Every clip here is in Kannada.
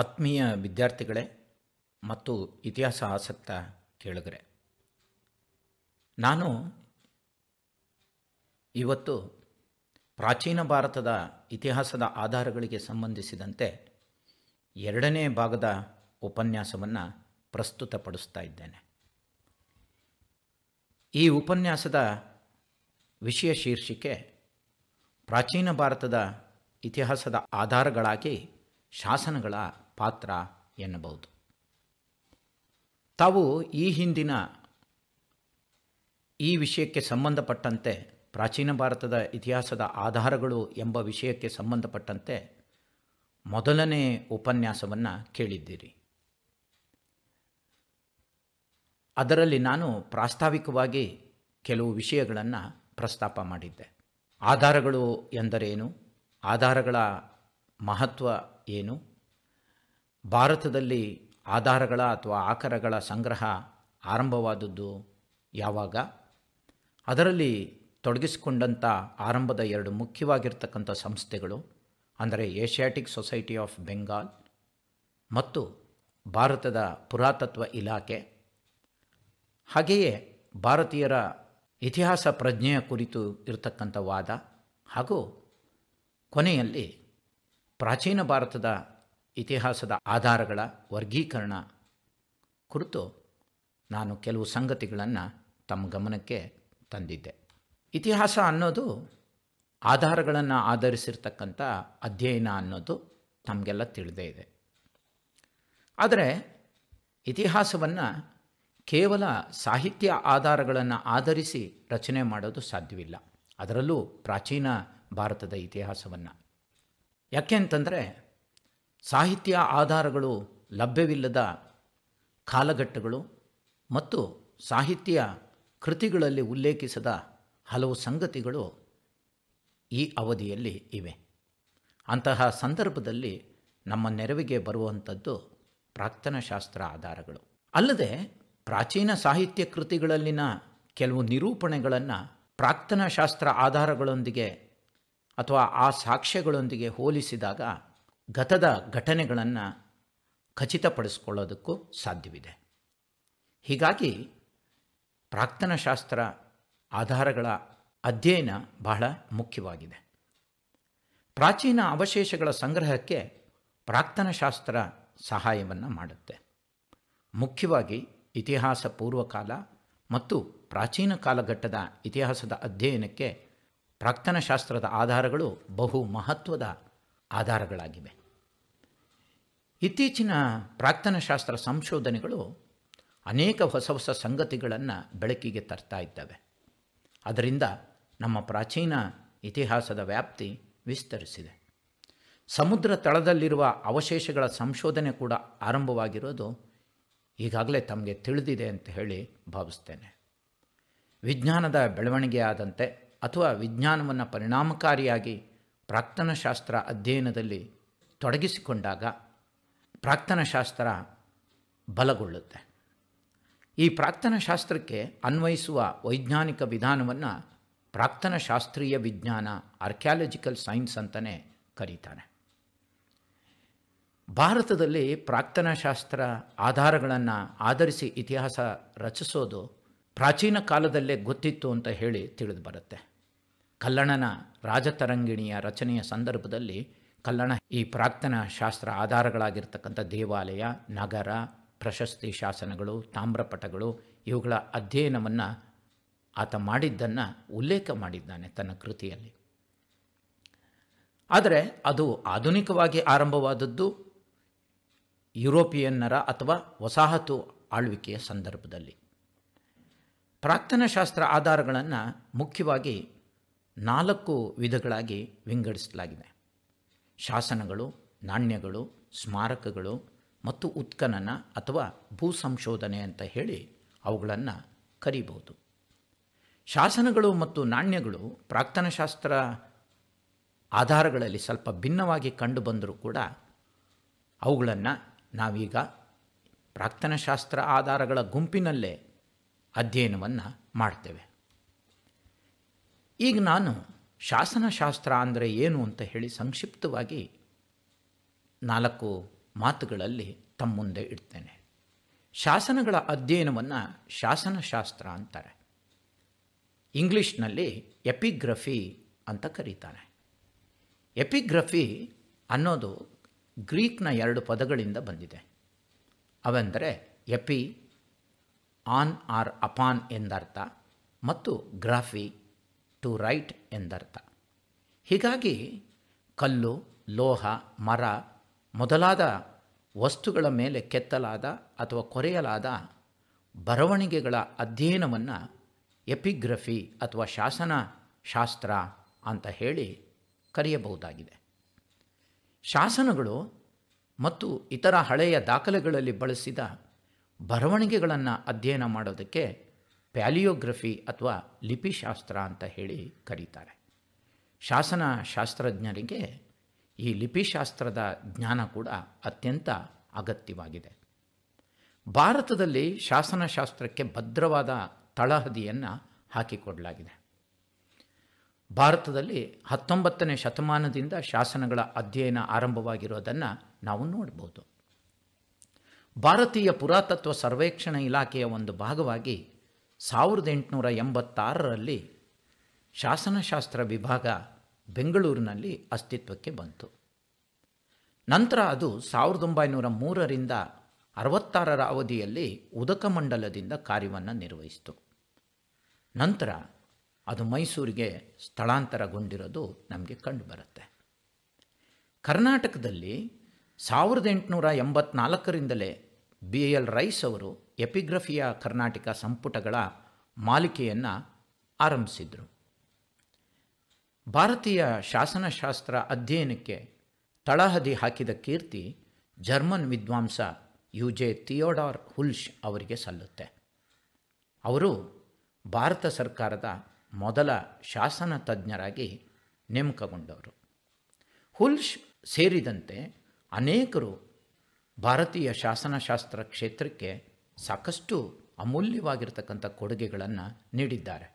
ಆತ್ಮೀಯ ವಿದ್ಯಾರ್ಥಿಗಳೇ ಮತ್ತು ಇತಿಹಾಸ ಆಸಕ್ತ ಕೇಳಿದರೆ ನಾನು ಇವತ್ತು ಪ್ರಾಚೀನ ಭಾರತದ ಇತಿಹಾಸದ ಆಧಾರಗಳಿಗೆ ಸಂಬಂಧಿಸಿದಂತೆ ಎರಡನೇ ಭಾಗದ ಉಪನ್ಯಾಸವನ್ನು ಪ್ರಸ್ತುತಪಡಿಸ್ತಾ ಇದ್ದೇನೆ ಈ ಉಪನ್ಯಾಸದ ವಿಷಯ ಶೀರ್ಷಿಕೆ ಪ್ರಾಚೀನ ಭಾರತದ ಇತಿಹಾಸದ ಆಧಾರಗಳಾಗಿ ಶಾಸನಗಳ ಪಾತ್ರ ಎನ್ನಬಹುದು ತಾವು ಈ ಹಿಂದಿನ ಈ ವಿಷಯಕ್ಕೆ ಸಂಬಂಧಪಟ್ಟಂತೆ ಪ್ರಾಚೀನ ಭಾರತದ ಇತಿಹಾಸದ ಆಧಾರಗಳು ಎಂಬ ವಿಷಯಕ್ಕೆ ಸಂಬಂಧಪಟ್ಟಂತೆ ಮೊದಲನೇ ಉಪನ್ಯಾಸವನ್ನು ಕೇಳಿದ್ದೀರಿ ಅದರಲ್ಲಿ ನಾನು ಪ್ರಾಸ್ತಾವಿಕವಾಗಿ ಕೆಲವು ವಿಷಯಗಳನ್ನು ಪ್ರಸ್ತಾಪ ಮಾಡಿದ್ದೆ ಆಧಾರಗಳು ಎಂದರೇನು ಆಧಾರಗಳ ಮಹತ್ವ ಏನು ಭಾರತದಲ್ಲಿ ಆಧಾರಗಳ ಅಥವಾ ಆಕರಗಳ ಸಂಗ್ರಹ ಆರಂಭವಾದದ್ದು ಯಾವಾಗ ಅದರಲ್ಲಿ ತೊಡಗಿಸಿಕೊಂಡಂಥ ಆರಂಭದ ಎರಡು ಮುಖ್ಯವಾಗಿರ್ತಕ್ಕಂಥ ಸಂಸ್ಥೆಗಳು ಅಂದರೆ ಏಷ್ಯಾಟಿಕ್ ಸೊಸೈಟಿ ಆಫ್ ಬೆಂಗಾಲ್ ಮತ್ತು ಭಾರತದ ಪುರಾತತ್ವ ಇಲಾಖೆ ಹಾಗೆಯೇ ಭಾರತೀಯರ ಇತಿಹಾಸ ಪ್ರಜ್ಞೆಯ ಕುರಿತು ಇರತಕ್ಕಂಥ ವಾದ ಹಾಗೂ ಕೊನೆಯಲ್ಲಿ ಪ್ರಾಚೀನ ಭಾರತದ ಇತಿಹಾಸದ ಆಧಾರಗಳ ವರ್ಗೀಕರಣ ಕುರಿತು ನಾನು ಕೆಲವು ಸಂಗತಿಗಳನ್ನು ತಮ್ಮ ಗಮನಕ್ಕೆ ತಂದಿದ್ದೆ ಇತಿಹಾಸ ಅನ್ನೋದು ಆಧಾರಗಳನ್ನು ಆಧರಿಸಿರ್ತಕ್ಕಂಥ ಅಧ್ಯಯನ ಅನ್ನೋದು ತಮಗೆಲ್ಲ ತಿಳಿದೇ ಇದೆ ಆದರೆ ಇತಿಹಾಸವನ್ನು ಕೇವಲ ಸಾಹಿತ್ಯ ಆಧಾರಗಳನ್ನು ಆಧರಿಸಿ ರಚನೆ ಮಾಡೋದು ಸಾಧ್ಯವಿಲ್ಲ ಅದರಲ್ಲೂ ಪ್ರಾಚೀನ ಭಾರತದ ಇತಿಹಾಸವನ್ನು ಯಾಕೆ ಅಂತಂದರೆ ಸಾಹಿತ್ಯ ಆಧಾರಗಳು ಲಭ್ಯವಿಲ್ಲದ ಕಾಲಘಟ್ಟಗಳು ಮತ್ತು ಸಾಹಿತ್ಯ ಕೃತಿಗಳಲ್ಲಿ ಉಲ್ಲೇಖಿಸದ ಹಲವು ಸಂಗತಿಗಳು ಈ ಅವಧಿಯಲ್ಲಿ ಇವೆ ಅಂತಹ ಸಂದರ್ಭದಲ್ಲಿ ನಮ್ಮ ನೆರವಿಗೆ ಬರುವಂಥದ್ದು ಪ್ರಾಕ್ತನ ಶಾಸ್ತ್ರ ಆಧಾರಗಳು ಅಲ್ಲದೆ ಪ್ರಾಚೀನ ಸಾಹಿತ್ಯ ಕೃತಿಗಳಲ್ಲಿನ ಕೆಲವು ನಿರೂಪಣೆಗಳನ್ನು ಪ್ರಾಕ್ತನ ಶಾಸ್ತ್ರ ಆಧಾರಗಳೊಂದಿಗೆ ಅಥವಾ ಆ ಸಾಕ್ಷ್ಯಗಳೊಂದಿಗೆ ಹೋಲಿಸಿದಾಗ ಗತದ ಘಟನೆಗಳನ್ನು ಖಚಿತಪಡಿಸ್ಕೊಳ್ಳೋದಕ್ಕೂ ಸಾಧ್ಯವಿದೆ ಹೀಗಾಗಿ ಶಾಸ್ತ್ರ ಆಧಾರಗಳ ಅಧ್ಯಯನ ಬಹಳ ಮುಖ್ಯವಾಗಿದೆ ಪ್ರಾಚೀನ ಅವಶೇಷಗಳ ಸಂಗ್ರಹಕ್ಕೆ ಪ್ರಾಕ್ತನ ಶಾಸ್ತ್ರ ಸಹಾಯವನ್ನು ಮಾಡುತ್ತೆ ಮುಖ್ಯವಾಗಿ ಇತಿಹಾಸ ಪೂರ್ವಕಾಲ ಮತ್ತು ಪ್ರಾಚೀನ ಕಾಲಘಟ್ಟದ ಇತಿಹಾಸದ ಅಧ್ಯಯನಕ್ಕೆ ಪ್ರಾಕ್ತನ ಶಾಸ್ತ್ರದ ಆಧಾರಗಳು ಬಹು ಮಹತ್ವದ ಆಧಾರಗಳಾಗಿವೆ ಇತ್ತೀಚಿನ ಶಾಸ್ತ್ರ ಸಂಶೋಧನೆಗಳು ಅನೇಕ ಹೊಸ ಹೊಸ ಸಂಗತಿಗಳನ್ನು ಬೆಳಕಿಗೆ ತರ್ತಾ ಇದ್ದಾವೆ ಅದರಿಂದ ನಮ್ಮ ಪ್ರಾಚೀನ ಇತಿಹಾಸದ ವ್ಯಾಪ್ತಿ ವಿಸ್ತರಿಸಿದೆ ಸಮುದ್ರ ತಳದಲ್ಲಿರುವ ಅವಶೇಷಗಳ ಸಂಶೋಧನೆ ಕೂಡ ಆರಂಭವಾಗಿರೋದು ಈಗಾಗಲೇ ತಮಗೆ ತಿಳಿದಿದೆ ಅಂತ ಹೇಳಿ ಭಾವಿಸ್ತೇನೆ ವಿಜ್ಞಾನದ ಬೆಳವಣಿಗೆಯಾದಂತೆ ಅಥವಾ ವಿಜ್ಞಾನವನ್ನು ಪರಿಣಾಮಕಾರಿಯಾಗಿ ಪ್ರಾಕ್ತನಶಾಸ್ತ್ರ ಅಧ್ಯಯನದಲ್ಲಿ ತೊಡಗಿಸಿಕೊಂಡಾಗ ಪ್ರಾಕ್ತನಶಾಸ್ತ್ರ ಬಲಗೊಳ್ಳುತ್ತೆ ಈ ಪ್ರಾಕ್ತನಶಾಸ್ತ್ರಕ್ಕೆ ಅನ್ವಯಿಸುವ ವೈಜ್ಞಾನಿಕ ವಿಧಾನವನ್ನು ಶಾಸ್ತ್ರೀಯ ವಿಜ್ಞಾನ ಆರ್ಕ್ಯಾಲಜಿಕಲ್ ಸೈನ್ಸ್ ಅಂತಲೇ ಕರೀತಾರೆ ಭಾರತದಲ್ಲಿ ಪ್ರಾಕ್ತನಶಾಸ್ತ್ರ ಆಧಾರಗಳನ್ನು ಆಧರಿಸಿ ಇತಿಹಾಸ ರಚಿಸೋದು ಪ್ರಾಚೀನ ಕಾಲದಲ್ಲೇ ಗೊತ್ತಿತ್ತು ಅಂತ ಹೇಳಿ ತಿಳಿದು ಬರುತ್ತೆ ಕಲ್ಲಣನ ರಾಜತರಂಗಿಣಿಯ ರಚನೆಯ ಸಂದರ್ಭದಲ್ಲಿ ಕಲ್ಲಣ ಈ ಪ್ರಾಕ್ತನ ಶಾಸ್ತ್ರ ಆಧಾರಗಳಾಗಿರ್ತಕ್ಕಂಥ ದೇವಾಲಯ ನಗರ ಪ್ರಶಸ್ತಿ ಶಾಸನಗಳು ತಾಮ್ರಪಟಗಳು ಇವುಗಳ ಅಧ್ಯಯನವನ್ನು ಆತ ಮಾಡಿದ್ದನ್ನು ಉಲ್ಲೇಖ ಮಾಡಿದ್ದಾನೆ ತನ್ನ ಕೃತಿಯಲ್ಲಿ ಆದರೆ ಅದು ಆಧುನಿಕವಾಗಿ ಆರಂಭವಾದದ್ದು ಯುರೋಪಿಯನ್ನರ ಅಥವಾ ವಸಾಹತು ಆಳ್ವಿಕೆಯ ಸಂದರ್ಭದಲ್ಲಿ ಪ್ರಾಕ್ತನ ಶಾಸ್ತ್ರ ಆಧಾರಗಳನ್ನು ಮುಖ್ಯವಾಗಿ ನಾಲ್ಕು ವಿಧಗಳಾಗಿ ವಿಂಗಡಿಸಲಾಗಿದೆ ಶಾಸನಗಳು ನಾಣ್ಯಗಳು ಸ್ಮಾರಕಗಳು ಮತ್ತು ಉತ್ಖನನ ಅಥವಾ ಭೂ ಸಂಶೋಧನೆ ಅಂತ ಹೇಳಿ ಅವುಗಳನ್ನು ಕರೀಬಹುದು ಶಾಸನಗಳು ಮತ್ತು ನಾಣ್ಯಗಳು ಪ್ರಾಕ್ತನಶಾಸ್ತ್ರ ಆಧಾರಗಳಲ್ಲಿ ಸ್ವಲ್ಪ ಭಿನ್ನವಾಗಿ ಕಂಡುಬಂದರೂ ಕೂಡ ಅವುಗಳನ್ನು ನಾವೀಗ ಪ್ರಾಕ್ತನಶಾಸ್ತ್ರ ಆಧಾರಗಳ ಗುಂಪಿನಲ್ಲೇ ಅಧ್ಯಯನವನ್ನು ಮಾಡ್ತೇವೆ ಈಗ ನಾನು ಶಾಸನಶಾಸ್ತ್ರ ಅಂದರೆ ಏನು ಅಂತ ಹೇಳಿ ಸಂಕ್ಷಿಪ್ತವಾಗಿ ನಾಲ್ಕು ಮಾತುಗಳಲ್ಲಿ ತಮ್ಮ ಮುಂದೆ ಇಡ್ತೇನೆ ಶಾಸನಗಳ ಅಧ್ಯಯನವನ್ನು ಶಾಸನಶಾಸ್ತ್ರ ಅಂತಾರೆ ಇಂಗ್ಲೀಷ್ನಲ್ಲಿ ಎಪಿಗ್ರಫಿ ಅಂತ ಕರೀತಾರೆ ಎಪಿಗ್ರಫಿ ಅನ್ನೋದು ಗ್ರೀಕ್ನ ಎರಡು ಪದಗಳಿಂದ ಬಂದಿದೆ ಅವೆಂದರೆ ಎಪಿ ಆನ್ ಆರ್ ಅಪಾನ್ ಎಂದರ್ಥ ಮತ್ತು ಗ್ರಾಫಿ ಟು ರೈಟ್ ಎಂದರ್ಥ ಹೀಗಾಗಿ ಕಲ್ಲು ಲೋಹ ಮರ ಮೊದಲಾದ ವಸ್ತುಗಳ ಮೇಲೆ ಕೆತ್ತಲಾದ ಅಥವಾ ಕೊರೆಯಲಾದ ಬರವಣಿಗೆಗಳ ಅಧ್ಯಯನವನ್ನು ಎಪಿಗ್ರಫಿ ಅಥವಾ ಶಾಸನ ಶಾಸ್ತ್ರ ಅಂತ ಹೇಳಿ ಕರೆಯಬಹುದಾಗಿದೆ ಶಾಸನಗಳು ಮತ್ತು ಇತರ ಹಳೆಯ ದಾಖಲೆಗಳಲ್ಲಿ ಬಳಸಿದ ಬರವಣಿಗೆಗಳನ್ನು ಅಧ್ಯಯನ ಮಾಡೋದಕ್ಕೆ ಪ್ಯಾಲಿಯೋಗ್ರಫಿ ಅಥವಾ ಲಿಪಿಶಾಸ್ತ್ರ ಅಂತ ಹೇಳಿ ಕರೀತಾರೆ ಶಾಸನ ಶಾಸ್ತ್ರಜ್ಞರಿಗೆ ಈ ಲಿಪಿಶಾಸ್ತ್ರದ ಜ್ಞಾನ ಕೂಡ ಅತ್ಯಂತ ಅಗತ್ಯವಾಗಿದೆ ಭಾರತದಲ್ಲಿ ಶಾಸನಶಾಸ್ತ್ರಕ್ಕೆ ಭದ್ರವಾದ ತಳಹದಿಯನ್ನು ಹಾಕಿಕೊಡಲಾಗಿದೆ ಭಾರತದಲ್ಲಿ ಹತ್ತೊಂಬತ್ತನೇ ಶತಮಾನದಿಂದ ಶಾಸನಗಳ ಅಧ್ಯಯನ ಆರಂಭವಾಗಿರೋದನ್ನು ನಾವು ನೋಡ್ಬೋದು ಭಾರತೀಯ ಪುರಾತತ್ವ ಸರ್ವೇಕ್ಷಣ ಇಲಾಖೆಯ ಒಂದು ಭಾಗವಾಗಿ ಸಾವಿರದ ಎಂಟುನೂರ ಎಂಬತ್ತಾರರಲ್ಲಿ ಶಾಸನಶಾಸ್ತ್ರ ವಿಭಾಗ ಬೆಂಗಳೂರಿನಲ್ಲಿ ಅಸ್ತಿತ್ವಕ್ಕೆ ಬಂತು ನಂತರ ಅದು ಸಾವಿರದ ಒಂಬೈನೂರ ಮೂರರಿಂದ ಅರವತ್ತಾರರ ಅವಧಿಯಲ್ಲಿ ಮಂಡಲದಿಂದ ಕಾರ್ಯವನ್ನು ನಿರ್ವಹಿಸಿತು ನಂತರ ಅದು ಮೈಸೂರಿಗೆ ಸ್ಥಳಾಂತರಗೊಂಡಿರೋದು ನಮಗೆ ಕಂಡುಬರುತ್ತೆ ಕರ್ನಾಟಕದಲ್ಲಿ ಸಾವಿರದ ಎಂಟುನೂರ ಎಂಬತ್ನಾಲ್ಕರಿಂದಲೇ ಬಿ ಎಲ್ ರೈಸ್ ಅವರು ಎಪಿಗ್ರಫಿಯ ಕರ್ನಾಟಕ ಸಂಪುಟಗಳ ಮಾಲಿಕೆಯನ್ನು ಆರಂಭಿಸಿದರು ಭಾರತೀಯ ಶಾಸನಶಾಸ್ತ್ರ ಅಧ್ಯಯನಕ್ಕೆ ತಳಹದಿ ಹಾಕಿದ ಕೀರ್ತಿ ಜರ್ಮನ್ ವಿದ್ವಾಂಸ ಯು ಜೆ ಥಿಯೋಡಾರ್ ಹುಲ್ಶ್ ಅವರಿಗೆ ಸಲ್ಲುತ್ತೆ ಅವರು ಭಾರತ ಸರ್ಕಾರದ ಮೊದಲ ಶಾಸನ ತಜ್ಞರಾಗಿ ನೇಮಕಗೊಂಡವರು ಹುಲ್ಶ್ ಸೇರಿದಂತೆ ಅನೇಕರು ಭಾರತೀಯ ಶಾಸನಶಾಸ್ತ್ರ ಕ್ಷೇತ್ರಕ್ಕೆ ಸಾಕಷ್ಟು ಅಮೂಲ್ಯವಾಗಿರ್ತಕ್ಕಂಥ ಕೊಡುಗೆಗಳನ್ನು ನೀಡಿದ್ದಾರೆ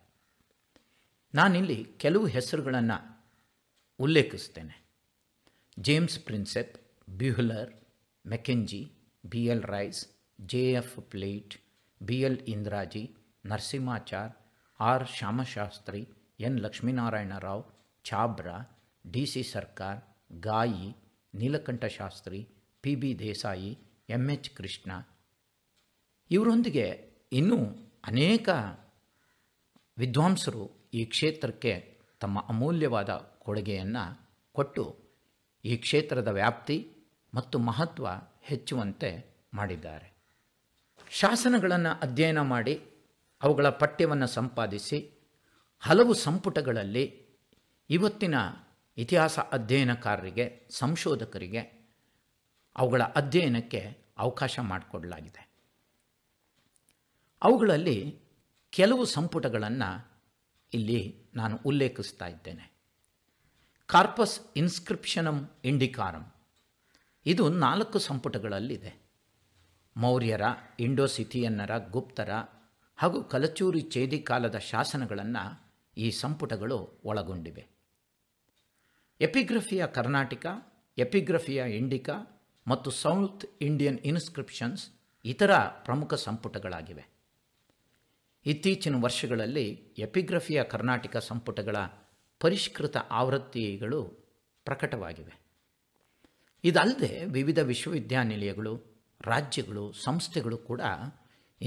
ನಾನಿಲ್ಲಿ ಕೆಲವು ಹೆಸರುಗಳನ್ನು ಉಲ್ಲೇಖಿಸ್ತೇನೆ James Prinsep Buhler Mackenzie B L Rice J F Fleet B L Indraji Narasimhachar R Shamasastry N Rao Chhabra D C Sircar Gai Nilakanta Sastri P B Desai M H Krishna ಇವರೊಂದಿಗೆ ಇನ್ನೂ ಅನೇಕ ವಿದ್ವಾಂಸರು ಈ ಕ್ಷೇತ್ರಕ್ಕೆ ತಮ್ಮ ಅಮೂಲ್ಯವಾದ ಕೊಡುಗೆಯನ್ನು ಕೊಟ್ಟು ಈ ಕ್ಷೇತ್ರದ ವ್ಯಾಪ್ತಿ ಮತ್ತು ಮಹತ್ವ ಹೆಚ್ಚುವಂತೆ ಮಾಡಿದ್ದಾರೆ ಶಾಸನಗಳನ್ನು ಅಧ್ಯಯನ ಮಾಡಿ ಅವುಗಳ ಪಠ್ಯವನ್ನು ಸಂಪಾದಿಸಿ ಹಲವು ಸಂಪುಟಗಳಲ್ಲಿ ಇವತ್ತಿನ ಇತಿಹಾಸ ಅಧ್ಯಯನಕಾರರಿಗೆ ಸಂಶೋಧಕರಿಗೆ ಅವುಗಳ ಅಧ್ಯಯನಕ್ಕೆ ಅವಕಾಶ ಮಾಡಿಕೊಡಲಾಗಿದೆ ಅವುಗಳಲ್ಲಿ ಕೆಲವು ಸಂಪುಟಗಳನ್ನು ಇಲ್ಲಿ ನಾನು ಉಲ್ಲೇಖಿಸ್ತಾ ಇದ್ದೇನೆ ಕಾರ್ಪಸ್ ಇನ್ಸ್ಕ್ರಿಪ್ಷನಮ್ ಇಂಡಿಕಾರಂ ಇದು ನಾಲ್ಕು ಸಂಪುಟಗಳಲ್ಲಿದೆ ಮೌರ್ಯರ ಇಂಡೋಸಿಥಿಯನ್ನರ ಗುಪ್ತರ ಹಾಗೂ ಕಲಚೂರಿ ಚೇದಿ ಕಾಲದ ಶಾಸನಗಳನ್ನು ಈ ಸಂಪುಟಗಳು ಒಳಗೊಂಡಿವೆ ಎಪಿಗ್ರಫಿಯ ಕರ್ನಾಟಕ ಎಪಿಗ್ರಫಿಯ ಇಂಡಿಕಾ ಮತ್ತು ಸೌತ್ ಇಂಡಿಯನ್ ಇನ್ಸ್ಕ್ರಿಪ್ಷನ್ಸ್ ಇತರ ಪ್ರಮುಖ ಸಂಪುಟಗಳಾಗಿವೆ ಇತ್ತೀಚಿನ ವರ್ಷಗಳಲ್ಲಿ ಎಪಿಗ್ರಫಿಯ ಕರ್ನಾಟಕ ಸಂಪುಟಗಳ ಪರಿಷ್ಕೃತ ಆವೃತ್ತಿಗಳು ಪ್ರಕಟವಾಗಿವೆ ಇದಲ್ಲದೆ ವಿವಿಧ ವಿಶ್ವವಿದ್ಯಾನಿಲಯಗಳು ರಾಜ್ಯಗಳು ಸಂಸ್ಥೆಗಳು ಕೂಡ